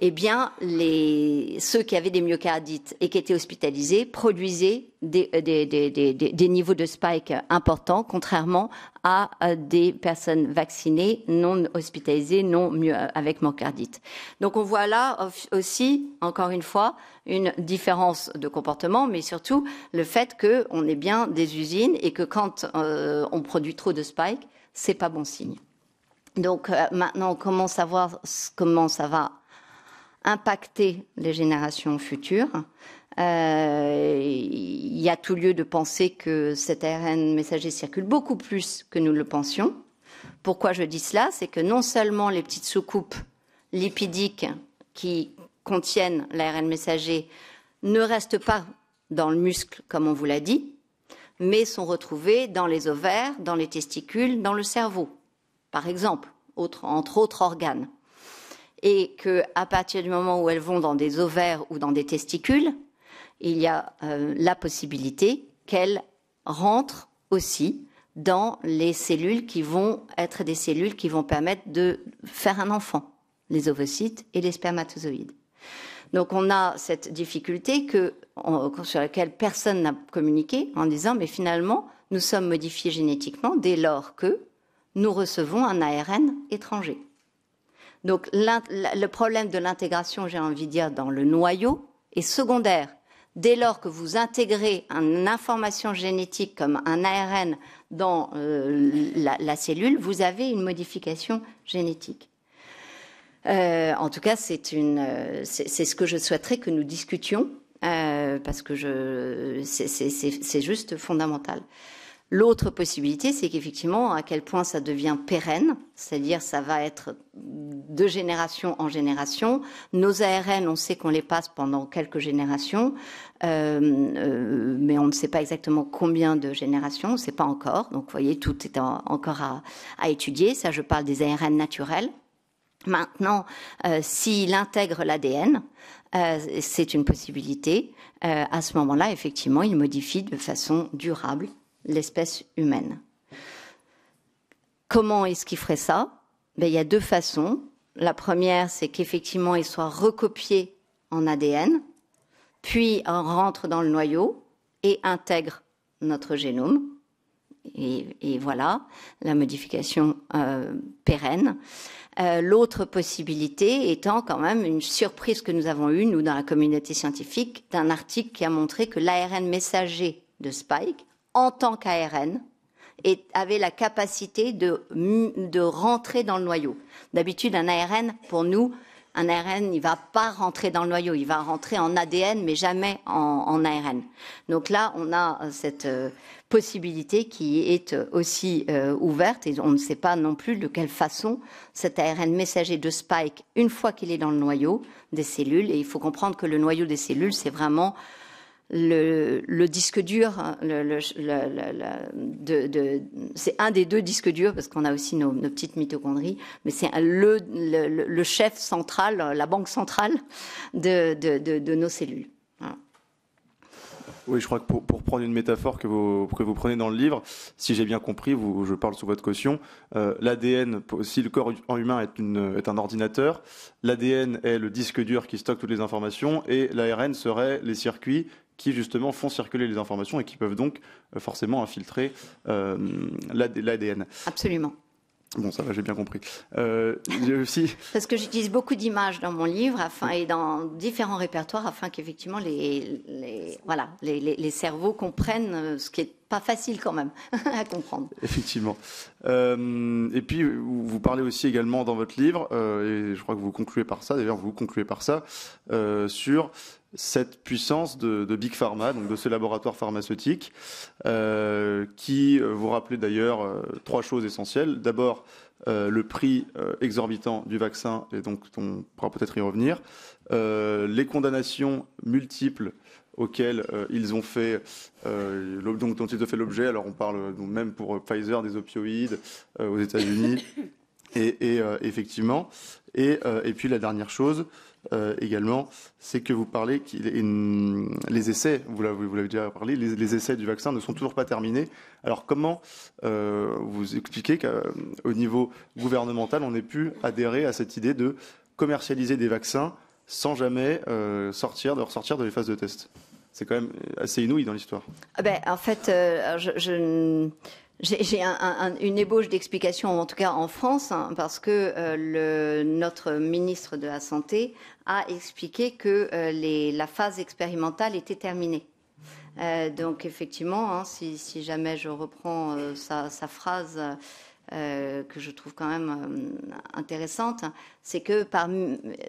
eh bien, ceux qui avaient des myocardites et qui étaient hospitalisés produisaient des, euh, niveaux de spike importants, contrairement à euh, des personnes vaccinées, non hospitalisées, non euh, avec myocardite. Donc, on voit là aussi, encore une fois, une différence de comportement, mais surtout le fait qu'on est bien des usines et que quand on produit trop de spike, c'est pas bon signe. Donc euh, maintenant on commence à savoir comment ça va impacter les générations futures euh, il y a tout lieu de penser que cet ARN messager circule beaucoup plus que nous le pensions. Pourquoi je dis cela C'est que non seulement les petites soucoupes lipidiques qui contiennent l'ARN messager ne restent pas dans le muscle, comme on vous l'a dit, mais sont retrouvées dans les ovaires, dans les testicules, dans le cerveau par exemple, entre autres organes. Et que à partir du moment où elles vont dans des ovaires ou dans des testicules, il y a euh, la possibilité qu'elles rentrent aussi dans les cellules qui vont être des cellules qui vont permettre de faire un enfant, les ovocytes et les spermatozoïdes. Donc on a cette difficulté que, sur laquelle personne n'a communiqué en disant mais finalement nous sommes modifiés génétiquement dès lors que nous recevons un ARN étranger. Donc le problème de l'intégration, j'ai envie de dire, dans le noyau est secondaire. Dès lors que vous intégrez une information génétique comme un ARN dans euh, la, cellule, vous avez une modification génétique. Euh, en tout cas, euh, c'est ce que je souhaiterais que nous discutions parce que c'est juste fondamental. L'autre possibilité, c'est qu'effectivement, à quel point ça devient pérenne, c'est-à-dire ça va être de génération en génération. Nos ARN, on sait qu'on les passe pendant quelques générations, euh, euh, mais on ne sait pas exactement combien de générations, on ne sait pas encore. Donc, vous voyez, tout est encore à, étudier. Ça, je parle des ARN naturels. Maintenant, euh, s'il intègre l'ADN, euh, c'est une possibilité. à ce moment-là, effectivement, il modifie de façon durable l'espèce humaine. Comment est-ce qu'il ferait ça ben, Il y a deux façons. La première, c'est qu'effectivement, il soit recopié en ADN, puis rentre dans le noyau et intègre notre génome. Et, voilà, la modification euh, pérenne. Euh, l'autre possibilité étant quand même une surprise que nous avons eue, nous, dans la communauté scientifique, d'un article qui a montré que l'ARN messager de Spike en tant qu'ARN et avait la capacité de, rentrer dans le noyau. D'habitude, un ARN, pour nous, un ARN, il va pas rentrer dans le noyau, il va rentrer en ADN, mais jamais en, ARN. Donc là, on a euh, cette euh, possibilité qui est euh, aussi ouverte et on ne sait pas non plus de quelle façon cet ARN messager de Spike, une fois qu'il est dans le noyau des cellules, et il faut comprendre que le noyau des cellules, c'est vraiment le, disque dur, hein, de, c'est un des deux disques durs parce qu'on a aussi nos, petites mitochondries, mais c'est le, chef central, la banque centrale de, nos cellules. Oui, je crois que pour, prendre une métaphore que vous, vous prenez dans le livre, si j'ai bien compris, vous, je parle sous votre caution, euh, l'ADN, si le corps en humain est, une, est un ordinateur, l'ADN est le disque dur qui stocke toutes les informations et l'ARN serait les circuits qui justement font circuler les informations et qui peuvent donc euh, forcément infiltrer euh, l'ADN. Absolument. Bon, ça va, j'ai bien compris. Euh, *laughs* Parce que j'utilise beaucoup d'images dans mon livre et dans différents répertoires afin qu'effectivement les, voilà, les, cerveaux comprennent ce qui est pas facile quand même *laughs* à comprendre. Effectivement. Euh, et puis, vous parlez aussi également dans votre livre, euh, et je crois que vous concluez par ça, d'ailleurs, vous concluez par ça, euh, sur cette puissance de, Big Pharma, donc de ces laboratoires pharmaceutiques, qui, vous rappelait d'ailleurs, trois choses essentielles. D'abord, le prix exorbitant du vaccin, et donc on pourra peut-être y revenir. les condamnations multiples auxquels euh, ils ont fait, euh, donc, dont ils ont fait l'objet. Alors on parle euh, même pour Pfizer des opioïdes aux États-Unis. Et, effectivement, et, puis la dernière chose, également, c'est que vous parlez qu'il mm, les essais, vous l'avez déjà parlé, les, essais du vaccin ne sont toujours pas terminés. Alors comment vous expliquez qu'au niveau gouvernemental, on ait pu adhérer à cette idée de commercialiser des vaccins sans jamais sortir, de ressortir de les phases de test c'est quand même assez inouï dans l'histoire. Ah ben, en fait, euh, je... J'ai une ébauche d'explication, en tout cas en France, hein, parce que euh, le, notre ministre de la Santé a expliqué que euh, les, la phase expérimentale était terminée. donc effectivement, hein, si, jamais je reprends sa, sa, phrase euh, que je trouve quand même euh, intéressante, c'est que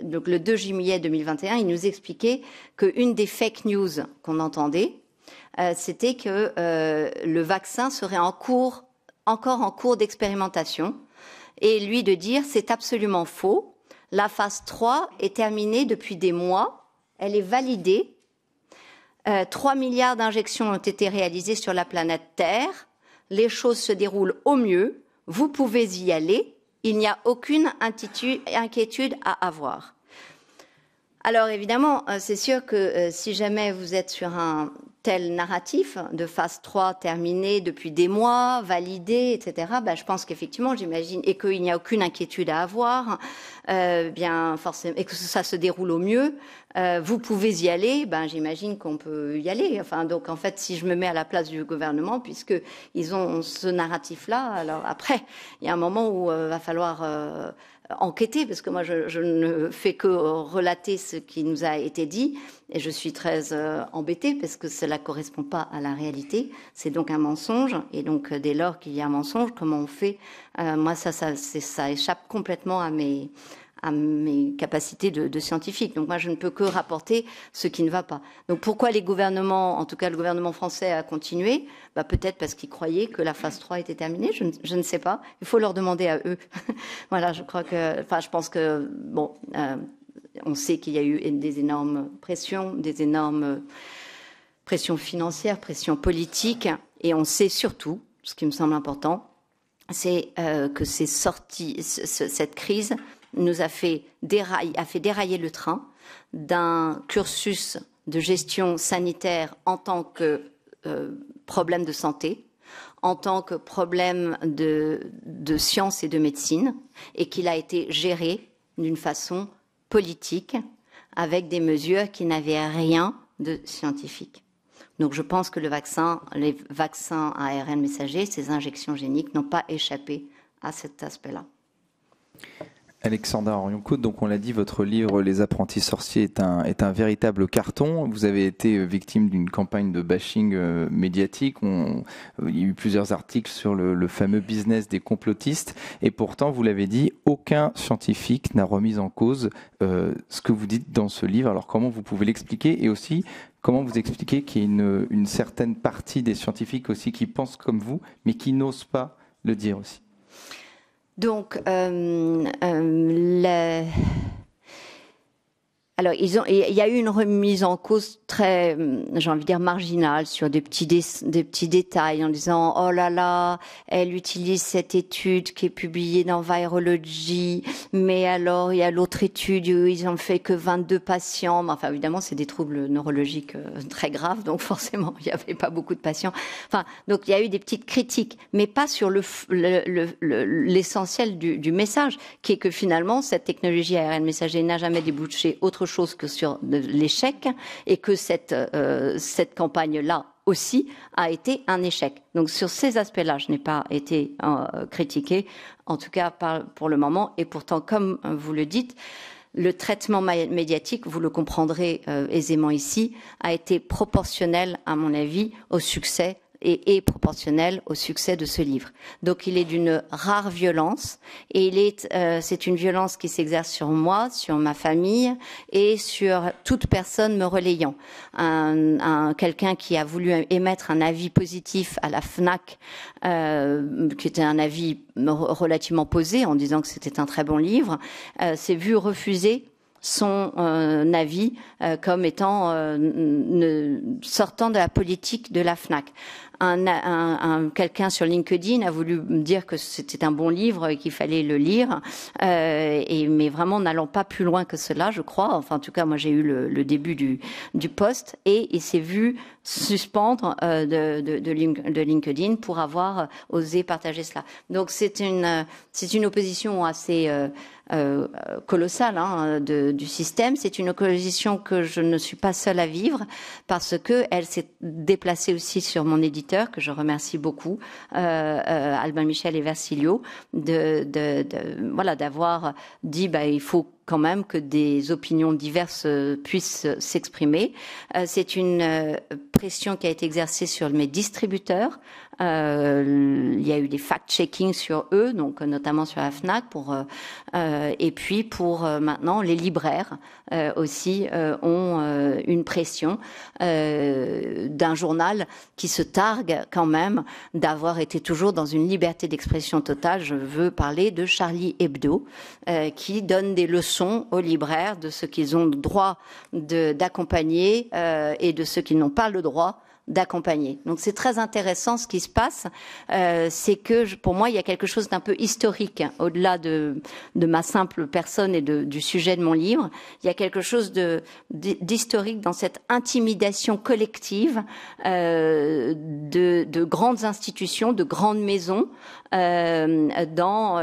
donc le 2 juillet 2021, il nous expliquait qu'une des fake news qu'on entendait, euh, c'était que le vaccin serait en cours, encore en cours d'expérimentation, et lui de dire c'est absolument faux. La phase 3 est terminée depuis des mois, elle est validée. 3 milliards d'injections ont été réalisées sur la planète Terre. Les choses se déroulent au mieux vous pouvez y aller, il n'y a aucune inquiétude à avoir. Alors évidemment, euh, c'est sûr que euh, si jamais vous êtes sur un tel narratif de phase 3 terminé depuis des mois, validé, etc., ben, bah, je pense qu'effectivement, j'imagine, et qu'il n'y a aucune inquiétude à avoir, euh, bien forcément, et que ça se déroule au mieux, euh, vous pouvez y aller, ben, j'imagine qu'on peut y aller. Enfin, donc en fait, si je me mets à la place du gouvernement, puisque ils ont ce narratif-là, alors après, il y a un moment où euh, va falloir euh, enquêter, parce que moi je, ne fais que relater ce qui nous a été dit, et je suis très euh, embêtée parce que cela ne correspond pas à la réalité. C'est donc un mensonge, et donc euh, dès lors qu'il y a un mensonge, comment on fait euh, Moi, ça, ça, ça échappe complètement à mes, à mes capacités de, scientifique. Donc moi, je ne peux que rapporter ce qui ne va pas. Donc pourquoi les gouvernements, en tout cas le gouvernement français, a continué bah, Peut-être parce qu'ils croyaient que la phase 3 était terminée, je ne, sais pas. Il faut leur demander à eux. *laughs* voilà, je crois que... Enfin, je pense que... Bon, euh, on sait qu'il y a eu des énormes pressions, des énormes euh, pressions financières, pressions politiques, et on sait surtout, ce qui me semble important, c'est euh, que c'est sorti cette crise nous a fait, dérailler, a fait dérailler le train d'un cursus de gestion sanitaire en tant que euh, problème de santé, en tant que problème de, science et de médecine, et qu'il a été géré d'une façon politique, avec des mesures qui n'avaient rien de scientifique. Donc je pense que le vaccin, les vaccins à ARN messager, ces injections géniques n'ont pas échappé à cet aspect-là. Alexandra Orioncourt, donc on l'a dit, votre livre Les apprentis sorciers est un, est un véritable carton. Vous avez été victime d'une campagne de bashing euh, médiatique. il y a eu plusieurs articles sur le, fameux business des complotistes. Et pourtant, vous l'avez dit, aucun scientifique n'a remis en cause euh, ce que vous dites dans ce livre. Alors comment vous pouvez l'expliquer Et aussi, comment vous expliquez qu'il y a une, une certaine partie des scientifiques aussi qui pensent comme vous, mais qui n'osent pas le dire aussi donc, euh, euh, la, alors, il y a eu une remise en cause très, j'ai envie de dire, marginale sur des petits, des petits détails en disant, oh là là, elle utilise cette étude qui est publiée dans Virology, mais alors il y a l'autre étude où ils n'ont fait que 22 patients. enfin, évidemment, c'est des troubles neurologiques euh, très graves, donc forcément, il n'y avait pas beaucoup de patients. Enfin, donc il y a eu des petites critiques, mais pas sur l'essentiel le, du, du message, qui est que finalement, cette technologie ARN messager n'a jamais débouché autre chose chose que sur euh, l'échec et que cette, euh, cette campagne-là aussi a été un échec. Donc sur ces aspects-là, je n'ai pas été critiqué euh, critiquée, en tout cas par, pour le moment. Et pourtant, comme vous le dites, le traitement médiatique, vous le comprendrez aisément ici, a été proportionnel, à mon avis, au succès et est proportionnel au succès de ce livre. Donc il est d'une rare violence et il est, euh, c'est une violence qui s'exerce sur moi, sur ma famille et sur toute personne me relayant. Un, quelqu'un qui a voulu émettre un avis positif à la Fnac, euh, qui était un avis relativement posé en disant que c'était un très bon livre, euh, s'est vu refuser son euh, avis euh, comme étant ne, sortant de la politique de la FNAC un, quelqu'un sur LinkedIn a voulu me dire que c'était un bon livre et qu'il fallait le lire, euh, et mais vraiment n'allant pas plus loin que cela, je crois. Enfin, en tout cas, moi j'ai eu le, début du, du poste et il s'est vu suspendre euh, de, de, LinkedIn pour avoir euh, osé partager cela. Donc c'est une c'est une opposition assez colossale hein, du système. C'est une opposition que je ne suis pas seule à vivre parce que elle s'est déplacée aussi sur mon éditeur que je remercie beaucoup, euh, euh, Albin Michel et Vassilio, de, voilà, d'avoir dit, bah, il faut quand même que des opinions diverses euh, puissent s'exprimer. Euh, c'est une euh, pression qui a été exercée sur mes distributeurs. il y a eu des fact-checking sur eux, donc notamment sur la Fnac, pour et puis pour maintenant les libraires aussi ont une pression d'un journal qui se targue quand même d'avoir été toujours dans une liberté d'expression totale. Je veux parler de Charlie Hebdo qui donne des leçons aux libraires de ce qu'ils ont le droit d'accompagner euh, et de ce qu'ils n'ont pas le droit d'accompagner. Donc c'est très intéressant ce qui se passe. Euh, c'est que pour moi, il y a quelque chose d'un peu historique, hein, au-delà de, ma simple personne et du sujet de mon livre. Il y a quelque chose d'historique dans cette intimidation collective euh, de, grandes institutions, de grandes maisons, euh, dans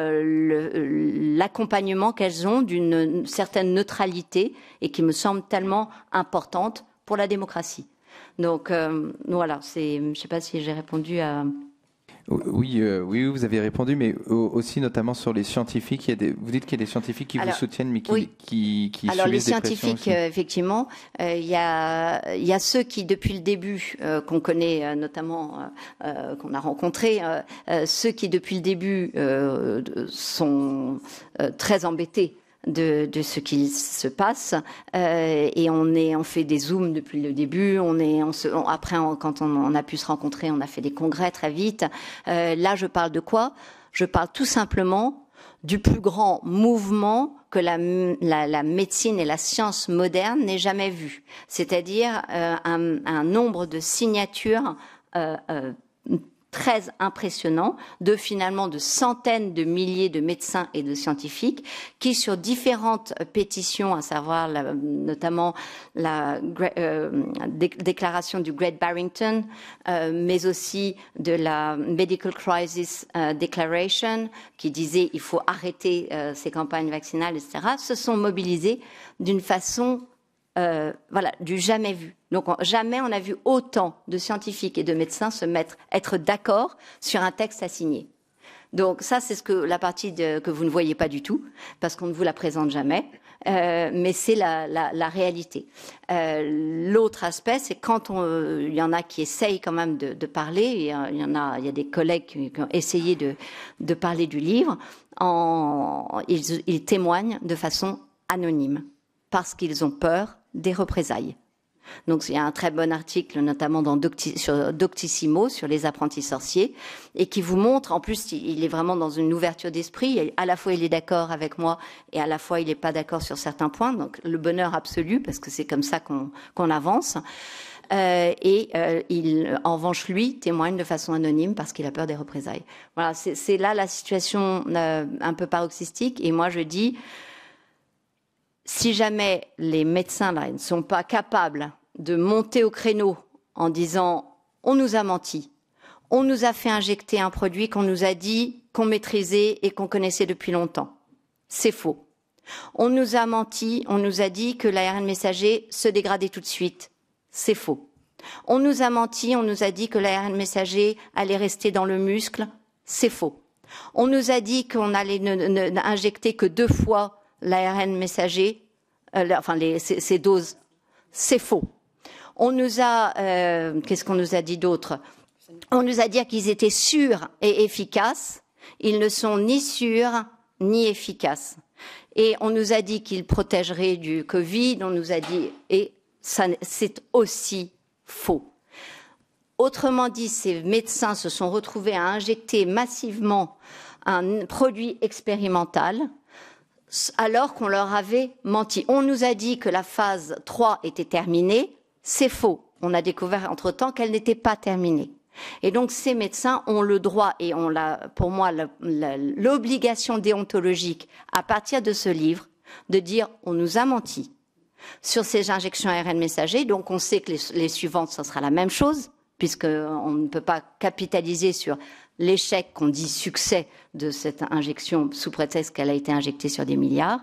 l'accompagnement qu'elles ont d'une certaine neutralité et qui me semble tellement importante pour la démocratie. Donc euh, voilà, je ne sais pas si j'ai répondu à... Euh, oui, oui, vous avez répondu, mais aussi notamment sur les scientifiques. vous dites qu'il y a des scientifiques qui vous soutiennent, mais qui, Alors les scientifiques, euh, effectivement, il y, a, y a ceux qui, depuis le début, qu'on connaît notamment, qu'on a rencontrés, ceux qui, depuis le début, sont très embêtés de, ce qui se passe. Euh, et on, est, on fait des zooms depuis le début. On est, on après, quand on, a pu se rencontrer, on a fait des congrès très vite. Euh, là, je parle de quoi Je parle tout simplement du plus grand mouvement que la, médecine et la science moderne n'aient jamais vu, c'est-à-dire euh, un, nombre de signatures euh, euh, très impressionnant de finalement de centaines de milliers de médecins et de scientifiques qui sur différentes pétitions, à savoir notamment la euh, déclaration du Great Barrington, euh, mais aussi de la Medical Crisis euh, Declaration qui disait il faut arrêter ces campagnes vaccinales, etc., se sont mobilisés d'une façon euh, voilà, du jamais vu. Donc jamais on a vu autant de scientifiques et de médecins se mettre, être d'accord sur un texte à signer. Donc ça, c'est ce que la partie que vous ne voyez pas du tout, parce qu'on ne vous la présente jamais, euh, mais c'est la, réalité. Euh, l'autre aspect, c'est quand il y en a qui essayent quand même de, parler, il y en a, il y des collègues qui, ont essayé de, parler du livre, ils témoignent de façon anonyme, parce qu'ils ont peur des représailles. Donc il y a un très bon article, notamment dans sur Doctissimo, sur les apprentis sorciers, et qui vous montre, en plus, il, est vraiment dans une ouverture d'esprit. À la fois, il est d'accord avec moi, et à la fois, il n'est pas d'accord sur certains points. Donc le bonheur absolu, parce que c'est comme ça qu'on avance. Euh, et euh, il, en revanche, lui témoigne de façon anonyme parce qu'il a peur des représailles. Voilà, c'est là la situation euh, un peu paroxystique. Et moi, je dis, si jamais les médecins là, ne sont pas capables de monter au créneau en disant on nous a menti, on nous a fait injecter un produit qu'on nous a dit qu'on maîtrisait et qu'on connaissait depuis longtemps. C'est faux. On nous a menti, on nous a dit que l'ARN messager se dégradait tout de suite. C'est faux. On nous a menti, on nous a dit que l'ARN messager allait rester dans le muscle. C'est faux. On nous a dit qu'on allait injecter que deux fois l'ARN messager, euh, enfin les, ces, doses, c'est faux. On nous a, euh, qu'est-ce qu'on nous a dit d'autre On nous a dit qu'ils étaient sûrs et efficaces. Ils ne sont ni sûrs ni efficaces. Et on nous a dit qu'ils protégeraient du Covid. On nous a dit et c'est aussi faux. Autrement dit, ces médecins se sont retrouvés à injecter massivement un produit expérimental alors qu'on leur avait menti. On nous a dit que la phase 3 était terminée. C'est faux. On a découvert entre-temps qu'elle n'était pas terminée. Et donc ces médecins ont le droit et ont la, pour moi l'obligation déontologique à partir de ce livre de dire on nous a menti sur ces injections ARN messagers. Donc on sait que les, suivantes, ce sera la même chose puisqu'on ne peut pas capitaliser sur l'échec qu'on dit succès de cette injection sous prétexte qu'elle a été injectée sur des milliards.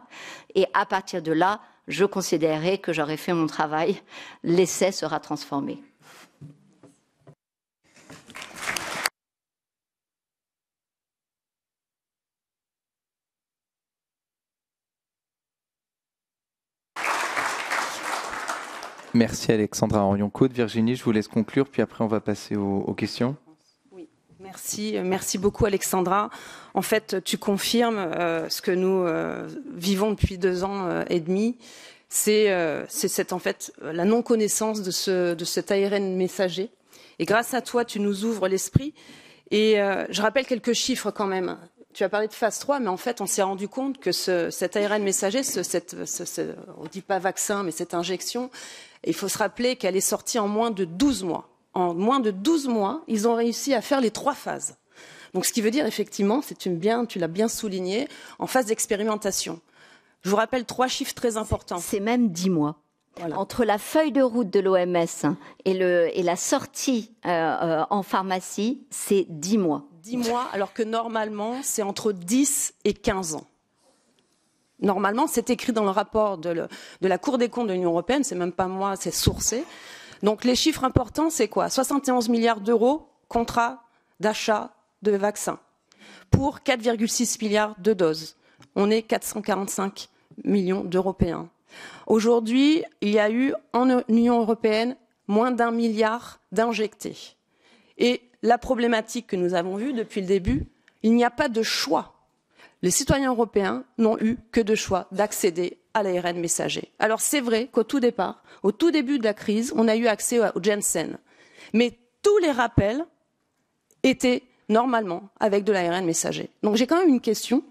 Et à partir de là, je considérais que j'aurais fait mon travail. L'essai sera transformé. Merci Alexandra orion Virginie, je vous laisse conclure, puis après on va passer aux questions. Merci, euh, merci beaucoup Alexandra. En fait, tu confirmes euh, ce que nous euh, vivons depuis deux ans et demi. C'est en fait la non connaissance de, cet ARN messager. Et grâce à toi, tu nous ouvres l'esprit. Et je rappelle quelques chiffres quand même. Tu as parlé de phase 3, mais en fait, on s'est rendu compte que cet ARN messager, on ne dit pas vaccin, mais cette injection, il faut se rappeler qu'elle est sortie en moins de 12 mois en moins de 12 mois, ils ont réussi à faire les trois phases. Donc, ce qui veut dire, effectivement, c'est tu l'as bien souligné, en phase d'expérimentation. Je vous rappelle trois chiffres très importants. C'est même 10 mois. Entre la feuille de route de l'OMS et, la sortie euh, euh, en pharmacie, c'est 10 mois. 10 mois, alors que normalement, c'est entre 10 et 15 ans. Normalement, c'est écrit dans le rapport de, de, la Cour des comptes de l'Union européenne, c'est même pas moi, c'est sourcé. Donc les chiffres importants, c'est quoi 71 milliards d'euros contrat d'achat de vaccins pour 4,6 milliards de doses. On est 445 millions d'Européens. Aujourd'hui, il y a eu en Union européenne moins d'un milliard d'injectés. Et la problématique que nous avons vue depuis le début, il n'y a pas de choix. Les citoyens européens n'ont eu que de choix d'accéder à l'ARN messager. Alors c'est vrai qu'au tout départ, au tout début de la crise, on a eu accès au Jensen. Mais tous les rappels étaient normalement avec de l'ARN messager. Donc j'ai quand même une question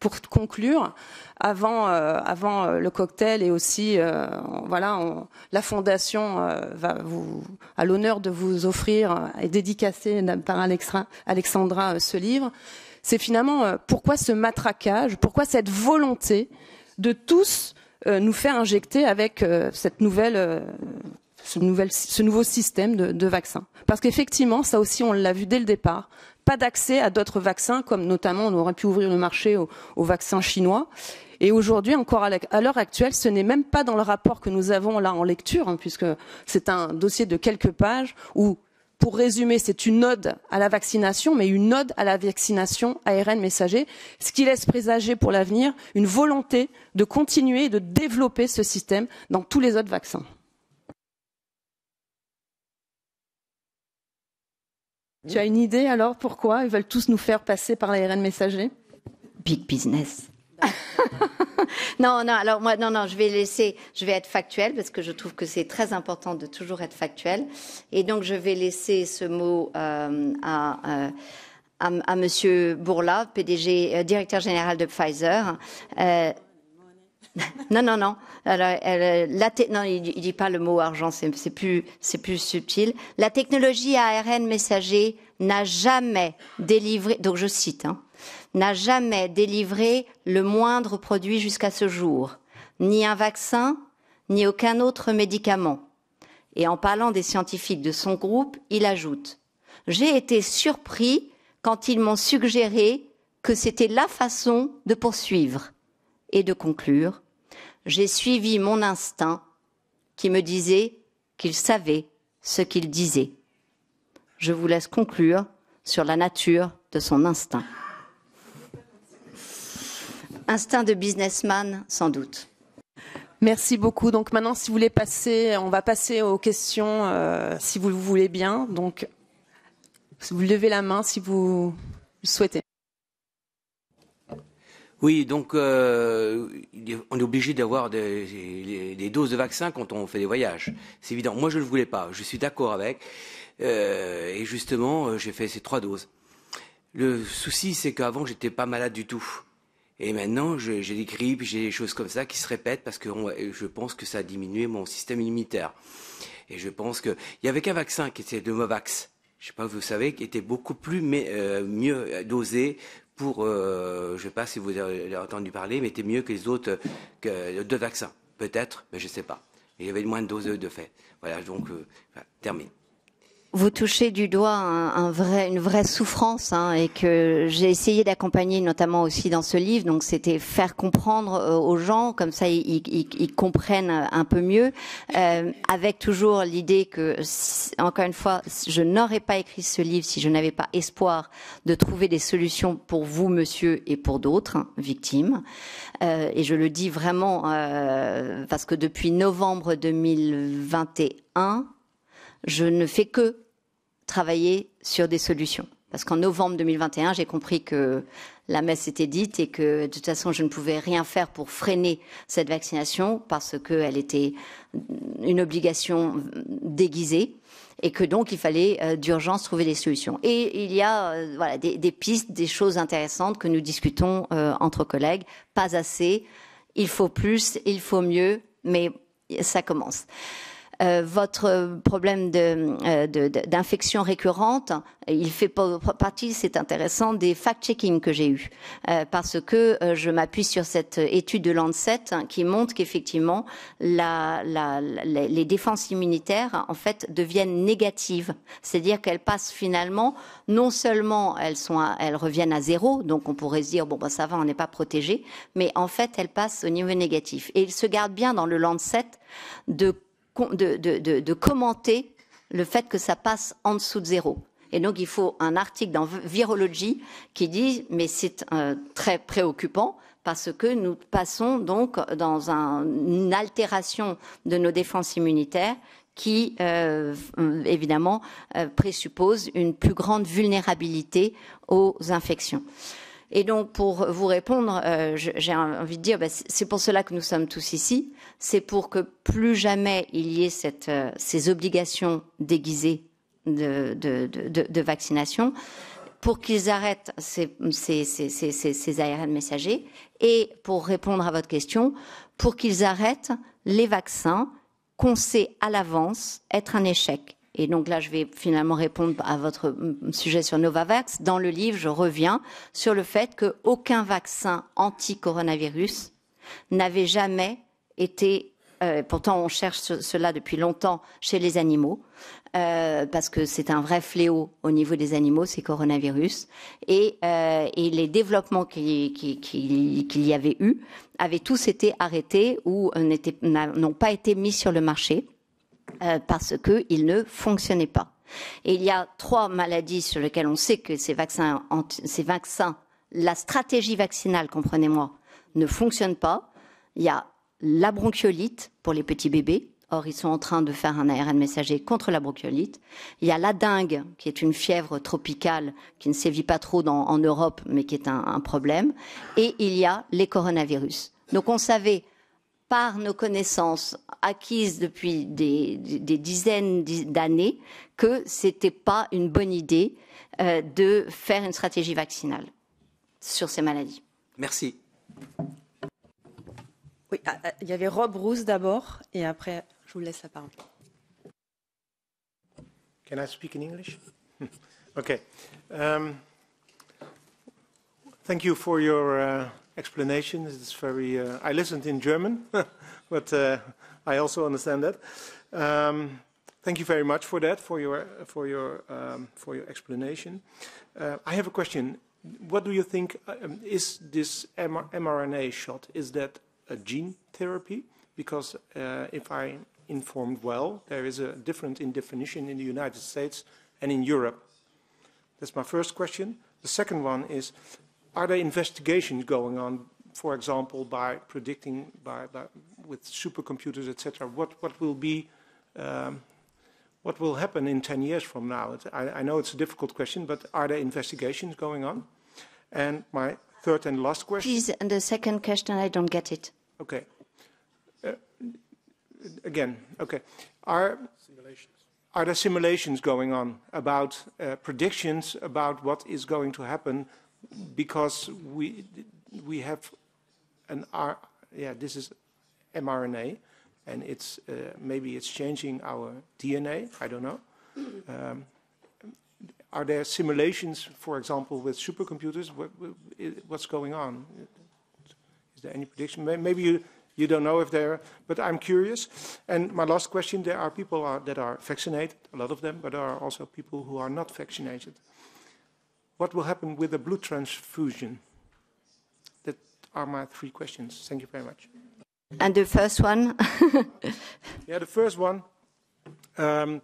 pour conclure, avant, euh, avant euh, le cocktail et aussi, euh, voilà, la fondation va vous, à l'honneur de vous offrir et dédicacer par Alexandra ce livre. C'est finalement pourquoi ce matraquage, pourquoi cette volonté de tous euh, nous faire injecter avec euh, cette nouvelle euh, ce, nouvel, ce, nouveau système de, de vaccins. Parce qu'effectivement, ça aussi, on l'a vu dès le départ, pas d'accès à d'autres vaccins, comme notamment on aurait pu ouvrir le marché aux, vaccins chinois. Et aujourd'hui, encore à l'heure actuelle, ce n'est même pas dans le rapport que nous avons là en lecture, hein, puisque c'est un dossier de quelques pages où pour résumer, c'est une ode à la vaccination, mais une ode à la vaccination ARN messager, ce qui laisse présager pour l'avenir une volonté de continuer et de développer ce système dans tous les autres vaccins. Tu as une idée alors pourquoi ils veulent tous nous faire passer par l'ARN messager Big business. *laughs* non, non, alors moi, non, non, je vais laisser, je vais être factuel parce que je trouve que c'est très important de toujours être factuel. Et donc, je vais laisser ce mot euh, euh, à. à, Monsieur Bourla, PDG, euh, directeur général de Pfizer. *laughs* non, non, non. Alors, la non, il, ne dit pas le mot argent. C'est plus, c'est plus subtil. La technologie ARN messager n'a jamais délivré. Donc je cite. Hein, n'a jamais délivré le moindre produit jusqu'à ce jour, ni un vaccin, ni aucun autre médicament. Et en parlant des scientifiques de son groupe, il ajoute J'ai été surpris quand ils m'ont suggéré que c'était la façon de poursuivre et de conclure. J'ai suivi mon instinct qui me disait qu'il savait ce qu'il disait. Je vous laisse conclure sur la nature de son instinct. Instinct de businessman, sans doute. Merci beaucoup. Donc maintenant, si vous voulez passer, on va passer aux questions, euh, si vous le voulez bien. Donc, vous levez la main si vous le souhaitez. Oui, donc euh, on est obligé d'avoir des, doses de vaccins quand on fait des voyages. C'est évident. Moi, je ne le voulais pas. Je suis d'accord avec. Euh, et justement, j'ai fait ces trois doses. Le souci, c'est qu'avant, j'étais pas malade du tout. Et maintenant, j'ai des grippes, j'ai des choses comme ça qui se répètent parce que je pense que ça a diminué mon système immunitaire. Et je pense qu'il y avait qu'un vaccin qui était de Movax. Je ne sais pas, vous savez, qui était beaucoup plus mais, euh, mieux euh, dosé pour, Je euh, je sais pas si vous avez entendu parler, mais était mieux que les autres que, deux vaccins, peut-être, mais je ne sais pas. Il y avait moins de doses de fait. Voilà, donc terminé. termine vous touchez du doigt un, un vrai, une vraie souffrance hein, et que j'ai essayé d'accompagner notamment aussi dans ce livre. Donc c'était faire comprendre euh, aux gens, comme ça ils, ils, comprennent un peu mieux, euh, avec toujours l'idée que, encore une fois, je n'aurais pas écrit ce livre si je n'avais pas espoir de trouver des solutions pour vous, monsieur, et pour d'autres hein, victimes. Euh, et je le dis vraiment euh, parce que depuis novembre 2021, je ne fais que travailler sur des solutions. Parce qu'en novembre 2021, j'ai compris que la messe était dite et que de toute façon, je ne pouvais rien faire pour freiner cette vaccination parce qu'elle était une obligation déguisée et que donc il fallait euh, d'urgence trouver des solutions. Et il y a euh, des, pistes, des choses intéressantes que nous discutons euh, entre collègues. Pas assez, il faut plus, il faut mieux, mais ça commence. Euh, votre problème d'infection euh, de, d'infection récurrente, il fait partie, c'est intéressant, des fact-checking que j'ai eu, euh, parce que je m'appuie sur cette étude de Lancet hein, qui montre qu'effectivement la, la, les défenses immunitaires en fait deviennent négatives, c'est-à-dire qu'elles passent finalement non seulement elles sont elles reviennent à zéro, donc on pourrait se dire bon bah ça va, on n'est pas protégé, mais en fait elles passent au niveau négatif et il se garde bien dans le Lancet de de, commenter le fait que ça passe en dessous de zéro. Et donc, il faut un article dans Virology qui dit, mais c'est euh, très préoccupant parce que nous passons donc dans une altération de nos défenses immunitaires qui, euh, évidemment, euh, présuppose une plus grande vulnérabilité aux infections. Et donc, pour vous répondre, j'ai envie de dire, bah, c'est pour cela que nous sommes tous ici c'est pour que plus jamais il y ait cette, euh, ces obligations déguisées de, de, vaccination, pour qu'ils arrêtent ces, ces, ARN messagers et pour répondre à votre question, pour qu'ils arrêtent les vaccins qu'on sait à l'avance être un échec. Et donc là, je vais finalement répondre à votre mm, sujet sur Novavax. Dans le livre, je reviens sur le fait qu'aucun vaccin anti-coronavirus n'avait jamais été euh, pourtant on cherche cela depuis longtemps chez les animaux, euh, parce que c'est un vrai fléau au niveau des animaux, ces coronavirus, euh, et, les développements qu'il qui, qui, y avait eu avaient tous été arrêtés ou n'ont pas été mis sur le marché parce qu'ils ne fonctionnaient pas. Et il y a trois maladies sur lesquelles on sait que ces vaccins, ces vaccins la stratégie vaccinale, comprenez-moi, ne fonctionne pas. Il y a la bronchiolite pour les petits bébés. Or, ils sont en train de faire un ARN messager contre la bronchiolite. Il y a la dengue, qui est une fièvre tropicale qui ne sévit pas trop en Europe, mais qui est un, problème. Et il y a les coronavirus. Donc, on savait par nos connaissances acquises depuis des, dizaines d'années que ce n'était pas une bonne idée euh, de faire une stratégie vaccinale sur ces maladies. Merci. Oui, ah, ah, il y avait Rob d'abord, et après, je vous laisse la parole. Can I speak in English? *laughs* okay. Um, thank you for your uh, explanation. It's very. Uh, I listened in German, *laughs* but uh, I also understand that. Um, thank you very much for that, for your for your um, for your explanation. Uh, I have a question. What do you think um, is this mRNA shot? Is that gene therapy because uh, if I'm informed well, there is a difference in definition in the United States and in Europe. That's my first question. The second one is, are there investigations going on, for example, by predicting by, by with supercomputers, etc. What what will be um, what will happen in 10 years from now? It, I, I, know it's a difficult question, but are there investigations going on? And my third and last question. Please, and the second question, I don't get it. Okay. Uh, again, okay. Are, are there simulations going on about uh, predictions about what is going to happen because we we have an R, yeah, this is mRNA, and it's uh, maybe it's changing our DNA. I don't know. Um, are there simulations, for example, with supercomputers? What, what's going on? Is there any prediction? Maybe you, you don't know if there, but I'm curious. And my last question, there are people are, that are vaccinated, a lot of them, but there are also people who are not vaccinated. What will happen with the blood transfusion? That are my three questions. Thank you very much. And the first one? *laughs* yeah, the first one. Um,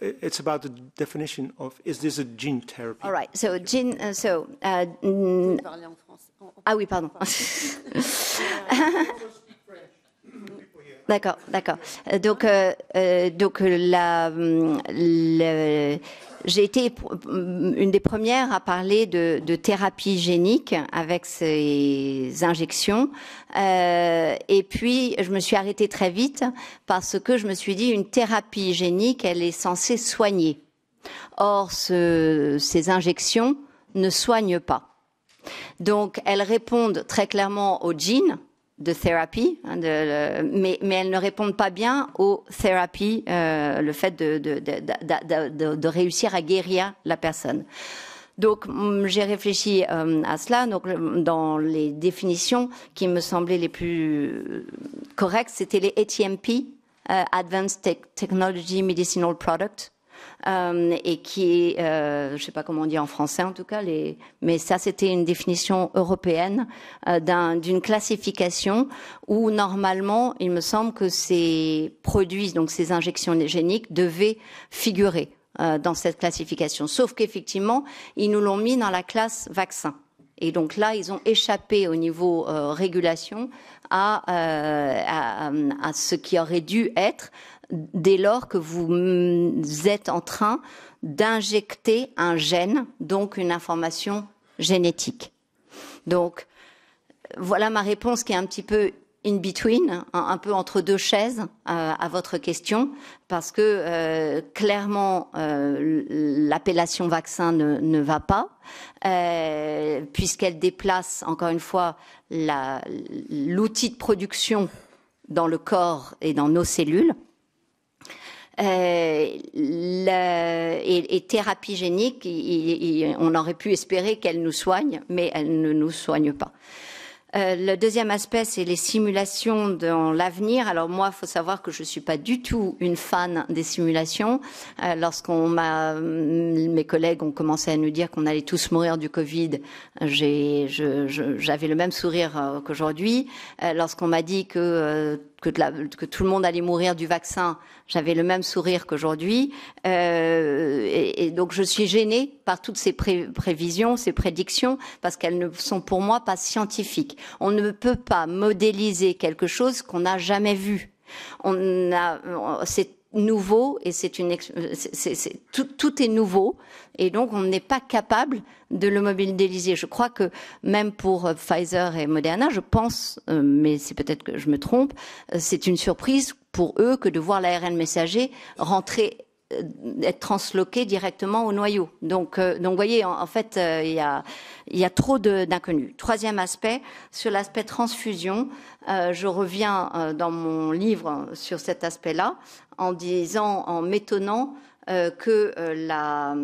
it's about the definition of is this a gene therapy? All right. So gene. Uh, so. Uh, mm, Ah oui, pardon. *laughs* D'accord, d'accord. Euh, donc, euh, euh, donc la, mm, j'ai été mm, une des premières à parler de, de thérapie génique avec ces injections. Euh, et puis, je me suis arrêtée très vite parce que je me suis dit, une thérapie génique, elle est censée soigner. Or, ce, ces injections ne soignent pas. Donc, elles répondent très clairement aux genes de thérapie, hein, euh, mais, elles ne répondent pas bien aux thérapies, euh, le fait de, réussir à guérir la personne. Donc mm, j'ai réfléchi euh, à cela. Donc dans les définitions qui me semblaient les plus correctes, c'était les ATMP, e Advanced Technology Medicinal Products. Euh, et qui, est, euh, je ne sais pas comment on dit en français en tout cas, les, mais ça c'était une définition européenne euh, d'une classification où normalement, il me semble que ces produits, donc ces injections géniques, devaient figurer dans cette classification. Sauf qu'effectivement, ils nous l'ont mis dans la classe vaccin. Et donc là, ils ont échappé au niveau régulation à, à, à, ce qui aurait dû être dès lors que vous mm, êtes en train d'injecter un gène, donc une information génétique. Donc, voilà ma réponse qui est un petit peu in between, un, peu entre deux chaises euh, à votre question, parce que euh, clairement euh, l'appellation vaccin ne, va pas, puisqu'elle déplace encore une fois l'outil de production dans le corps et dans nos cellules. Euh, et, thérapie génique, on aurait pu espérer qu'elle nous soigne, mais elle ne nous soigne pas. Euh, le deuxième aspect, c'est les simulations dans l'avenir. Alors moi, il faut savoir que je ne suis pas du tout une fan des simulations. Euh, lorsqu'on m'a, mes collègues ont commencé à nous dire qu'on allait tous mourir du Covid, j'avais le même sourire qu'aujourd'hui. Lorsqu'on m'a dit que que, que, tout le monde allait mourir du vaccin, j'avais le même sourire qu'aujourd'hui. Euh, et, donc je suis gênée par toutes ces prévisions, ces prédictions, parce qu'elles ne sont pour moi pas scientifiques. On ne peut pas modéliser quelque chose qu'on n'a jamais vu. On a, c'est nouveau et c'est une tout, tout, est nouveau et donc on n'est pas capable de le mobiliser. Je crois que même pour euh, Pfizer et Moderna, je pense, euh, mais c'est peut-être que je me trompe, euh, c'est une surprise pour eux que de voir l'ARN messager rentrer être transloqué directement au noyau. Donc, vous donc, voyez, en, fait, il y, a, y, a, trop d'inconnus. Troisième aspect, sur l'aspect transfusion, je reviens dans mon livre sur cet aspect-là en disant, en m'étonnant euh, que euh, la,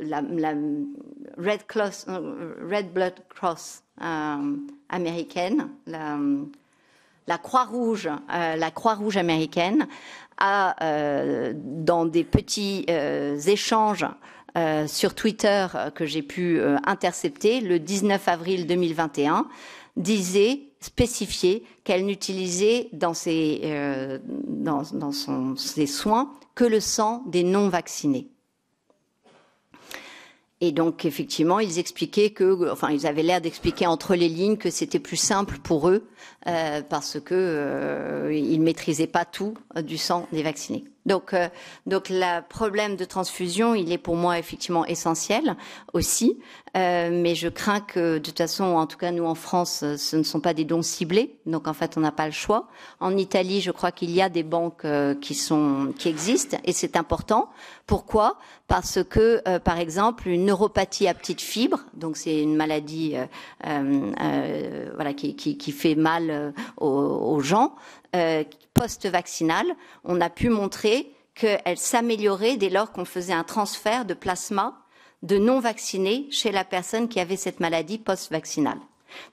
la, Red, Cross, euh, Red Blood Cross américaine, la, Croix-Rouge, la Croix-Rouge américaine, a dans des petits échanges sur Twitter que j'ai pu intercepter le 19 avril 2021, disait spécifié qu'elle n'utilisait dans, ses, euh, dans, ses soins que le sang des non-vaccinés. Et donc, effectivement, ils expliquaient que, enfin, ils avaient l'air d'expliquer entre les lignes que c'était plus simple pour eux euh, parce que euh, maîtrisait pas tout euh, du sang des vaccinés. Donc, euh, donc le problème de transfusion, il est pour moi effectivement essentiel aussi, euh, mais je crains que de toute façon, en tout cas nous en France, ce ne sont pas des dons ciblés, donc en fait on n'a pas le choix. En Italie, je crois qu'il y a des banques qui sont qui existent et c'est important. Pourquoi Parce que par exemple une neuropathie à petites fibres donc c'est une maladie voilà qui, qui, qui, fait mal euh, aux, gens euh, post-vaccinales, on a pu montrer qu'elle s'améliorait dès lors qu'on faisait un transfert de plasma de non vaccinés chez la personne qui avait cette maladie post-vaccinale.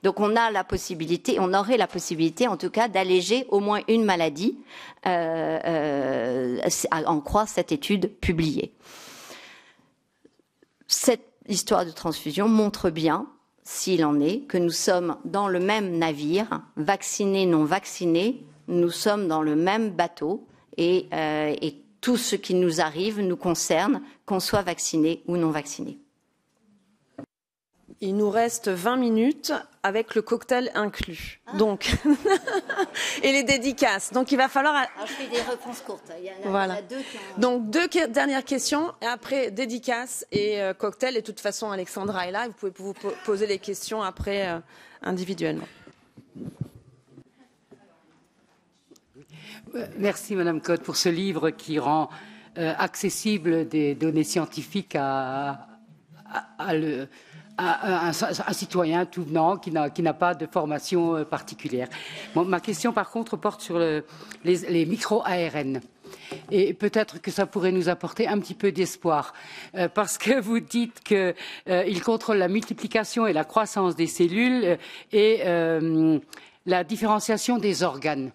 Donc on a la possibilité, on aurait la possibilité en tout cas d'alléger au moins une maladie, euh, en croit cette étude publiée. Cette histoire de transfusion montre bien s'il en est, que nous sommes dans le même navire, vaccinés, non vaccinés, nous sommes dans le même bateau et, euh, tout ce qui nous arrive nous concerne, qu'on soit vacciné ou non vacciné. Il nous reste 20 minutes avec le cocktail inclus. Ah. Donc, *laughs* et les dédicaces. Donc, il va falloir. Ah, je fais des réponses courtes. voilà. Donc, deux dernières questions. Et après, dédicaces et euh, cocktail. Et de toute façon, Alexandra est là. Vous pouvez vous poser les questions après euh, individuellement. Euh, merci, Madame Cotte, pour ce livre qui rend accessible des données scientifiques à le un, citoyen tout venant qui n'a pas de formation euh, particulière. ma question, par contre, porte sur les, micro-ARN. Et peut-être que ça pourrait nous apporter un petit peu d'espoir, euh, parce que vous dites qu'ils euh, contrôlent la multiplication et la croissance des cellules et la différenciation des organes,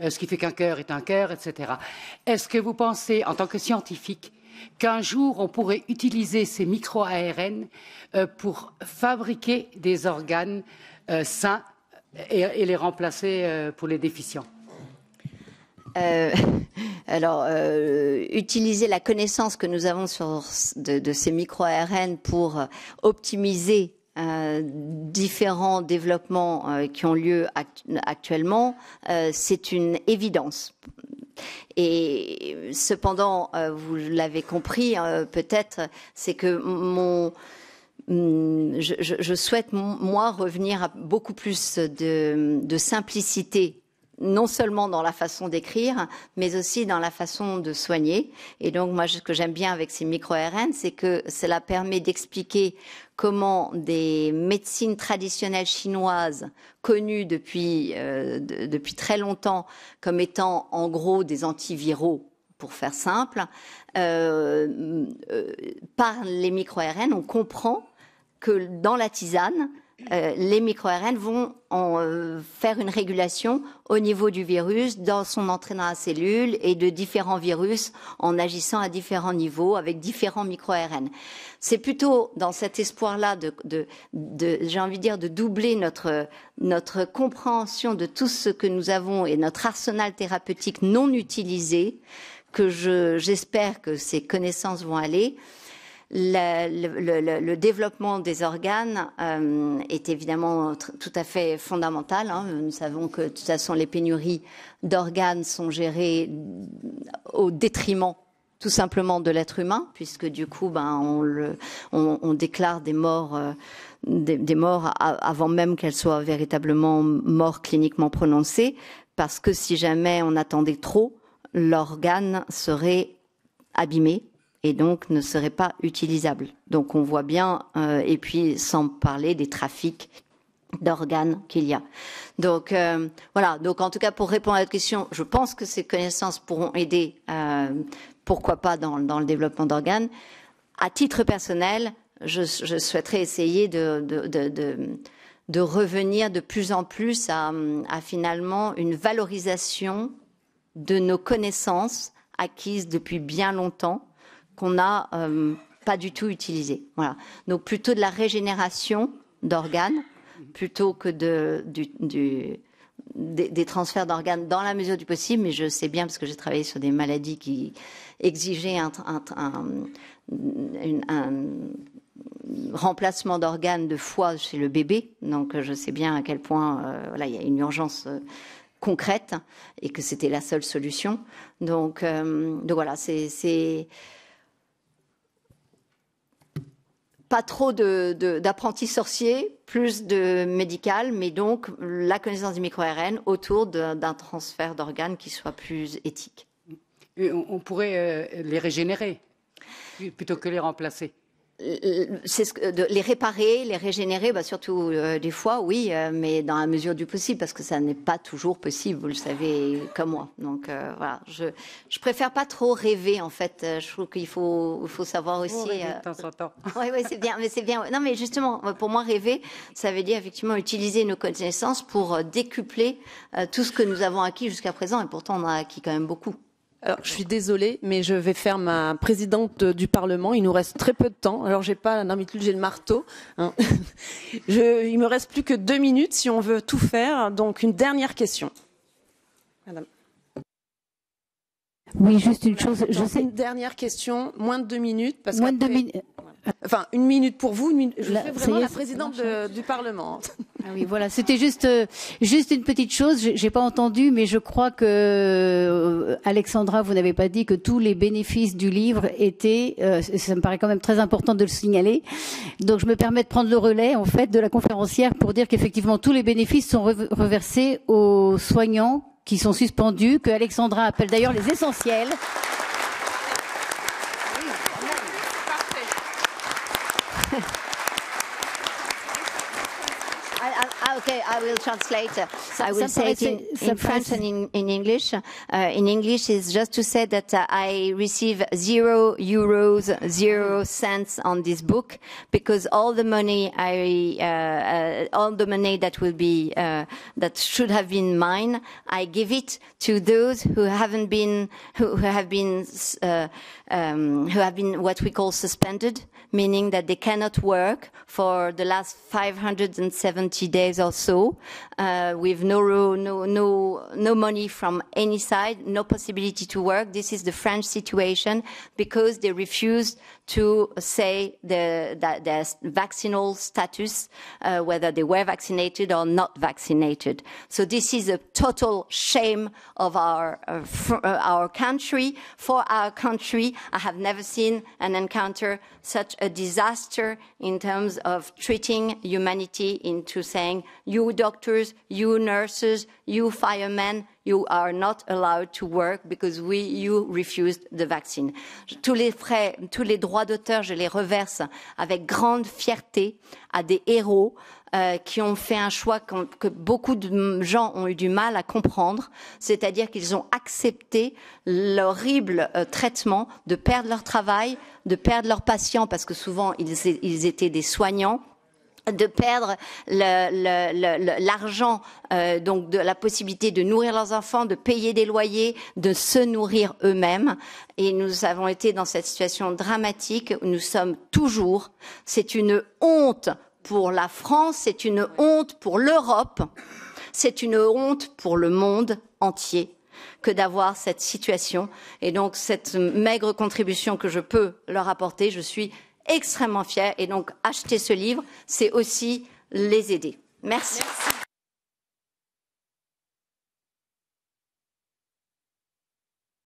ce qui fait qu'un cœur est un cœur, etc. Est-ce que vous pensez, en tant que scientifique, qu'un jour on pourrait utiliser ces micro-ARN euh, pour fabriquer des organes euh, sains et, les remplacer euh, pour les déficients *laughs* alors, utiliser la connaissance que nous avons sur, de, ces micro-ARN pour optimiser différents développements qui ont lieu actuellement, c'est une évidence et cependant, euh, vous l'avez compris euh, peut-être, c'est que mon... Mm, je, souhaite, moi, revenir à beaucoup plus de, de simplicité non seulement dans la façon d'écrire, mais aussi dans la façon de soigner. Et donc, moi, ce que j'aime bien avec ces micro-RN, c'est que cela permet d'expliquer comment des médecines traditionnelles chinoises, connues depuis, euh, depuis très longtemps comme étant en gros des antiviraux, pour faire simple, euh, euh, par les micro-RN, on comprend que dans la tisane, euh, les micro vont en, euh, faire une régulation au niveau du virus, dans son entrée dans la cellule et de différents virus en agissant à différents niveaux avec différents micro rn C'est plutôt dans cet espoir-là j'ai envie de dire, de doubler notre, notre compréhension de tout ce que nous avons et notre arsenal thérapeutique non utilisé que j'espère que ces connaissances vont aller le, développement des organes euh, est évidemment tout à fait fondamental. Hein. Nous savons que de toute façon les pénuries d'organes sont gérées au détriment tout simplement de l'être humain, puisque du coup, ben, on, déclare des morts, euh, des, morts avant même qu'elles soient véritablement morts cliniquement prononcées, parce que si jamais on attendait trop, l'organe serait abîmé, et donc ne serait pas utilisable. Donc on voit bien, euh, et puis sans parler des trafics d'organes qu'il y a. Donc euh, voilà, donc en tout cas pour répondre à votre question, je pense que ces connaissances pourront aider, euh, pourquoi pas, dans, le développement d'organes. À titre personnel, je, souhaiterais essayer de, de, revenir de plus en plus à, à, finalement une valorisation de nos connaissances acquises depuis bien longtemps qu'on n'a euh, pas du tout utilisé. Voilà. Donc plutôt de la régénération d'organes plutôt que de, des, transferts d'organes dans la mesure du possible, mais je sais bien parce que j'ai travaillé sur des maladies qui exigeaient un, remplacement d'organes de foie chez le bébé. Donc je sais bien à quel point euh, il y a une urgence. Euh, concrète et que c'était la seule solution. Donc, donc voilà, c'est pas trop d'apprentis sorciers, plus de médical, mais donc la connaissance du micro-RN autour d'un transfert d'organes qui soit plus éthique. on, pourrait euh, les régénérer plutôt que les remplacer. Euh, c'est de les réparer, les régénérer, bah surtout euh, des fois, oui, euh, mais dans la mesure du possible, parce que ça n'est pas toujours possible, vous le savez comme moi. Donc voilà, je, je préfère pas trop rêver en fait. Je trouve qu'il faut, faut savoir aussi. de temps en temps. Oui, *laughs* oui, c'est bien, mais c'est bien. Non, mais justement, pour moi, rêver, ça veut dire effectivement utiliser nos connaissances pour décupler tout ce que nous avons acquis jusqu'à présent, et pourtant on a acquis quand même beaucoup je suis désolée, mais je vais faire ma présidente du Parlement. Il nous reste très peu de temps. Alors, j'ai pas l'habitude, j'ai le marteau. Hein. *laughs* Je, il me reste plus que deux minutes si on veut tout faire. Donc, une dernière question, Madame. Oui, juste une chose. Je sais. Une dernière question, moins de deux minutes, parce moins de deux minutes. Enfin, une minute pour vous, Je la, vraiment la présidente du Parlement. *laughs* Ah oui, voilà. C'était juste, euh, juste une petite chose. J'ai pas entendu, mais je crois que euh, Alexandra, vous n'avez pas dit que tous les bénéfices du livre étaient. Euh, ça me paraît quand même très important de le signaler. Donc, je me permets de prendre le relais en fait de la conférencière pour dire qu'effectivement tous les bénéfices sont reversés aux soignants qui sont suspendus, que Alexandra appelle d'ailleurs les essentiels. *laughs* I, Ah, okay, I will translate. So, I will say it in, in French and in, in English. Uh, in English is just to say that uh, I receive zero euros, zero cents on this book because all the money I, uh, uh all the money that will be uh, that should have been mine, I give it to those who haven't been, who, who have been, uh, um, who have been what we call suspended, meaning that they cannot work for the last 570 days days or so, uh, with no, no, no, no money from any side, no possibility to work. This is the French situation because they refused to say the, that their vaccinal status, uh, whether they were vaccinated or not vaccinated. So this is a total shame of our, uh, uh, our country. For our country, I have never seen an encounter such a disaster in terms of treating humanity into saying Vous, you doctors, you nurses, you firemen, you are not allowed to work because we, you refused the vaccine. Tous les droits d'auteur, je les reverse avec grande fierté à des héros euh, qui ont fait un choix que, beaucoup de gens ont eu du mal à comprendre, c'est-à-dire qu'ils ont accepté l'horrible euh, traitement de perdre leur travail, de perdre leurs patients parce que souvent ils étaient des soignants de perdre l'argent, euh, donc de la possibilité de nourrir leurs enfants, de payer des loyers, de se nourrir eux-mêmes. Et nous avons été dans cette situation dramatique où nous sommes toujours. C'est une honte pour la France, c'est une honte pour l'Europe, c'est une honte pour le monde entier que d'avoir cette situation. Et donc cette maigre contribution que je peux leur apporter, je suis extrêmement fiers. Et donc, acheter ce livre, c'est aussi les aider. Merci.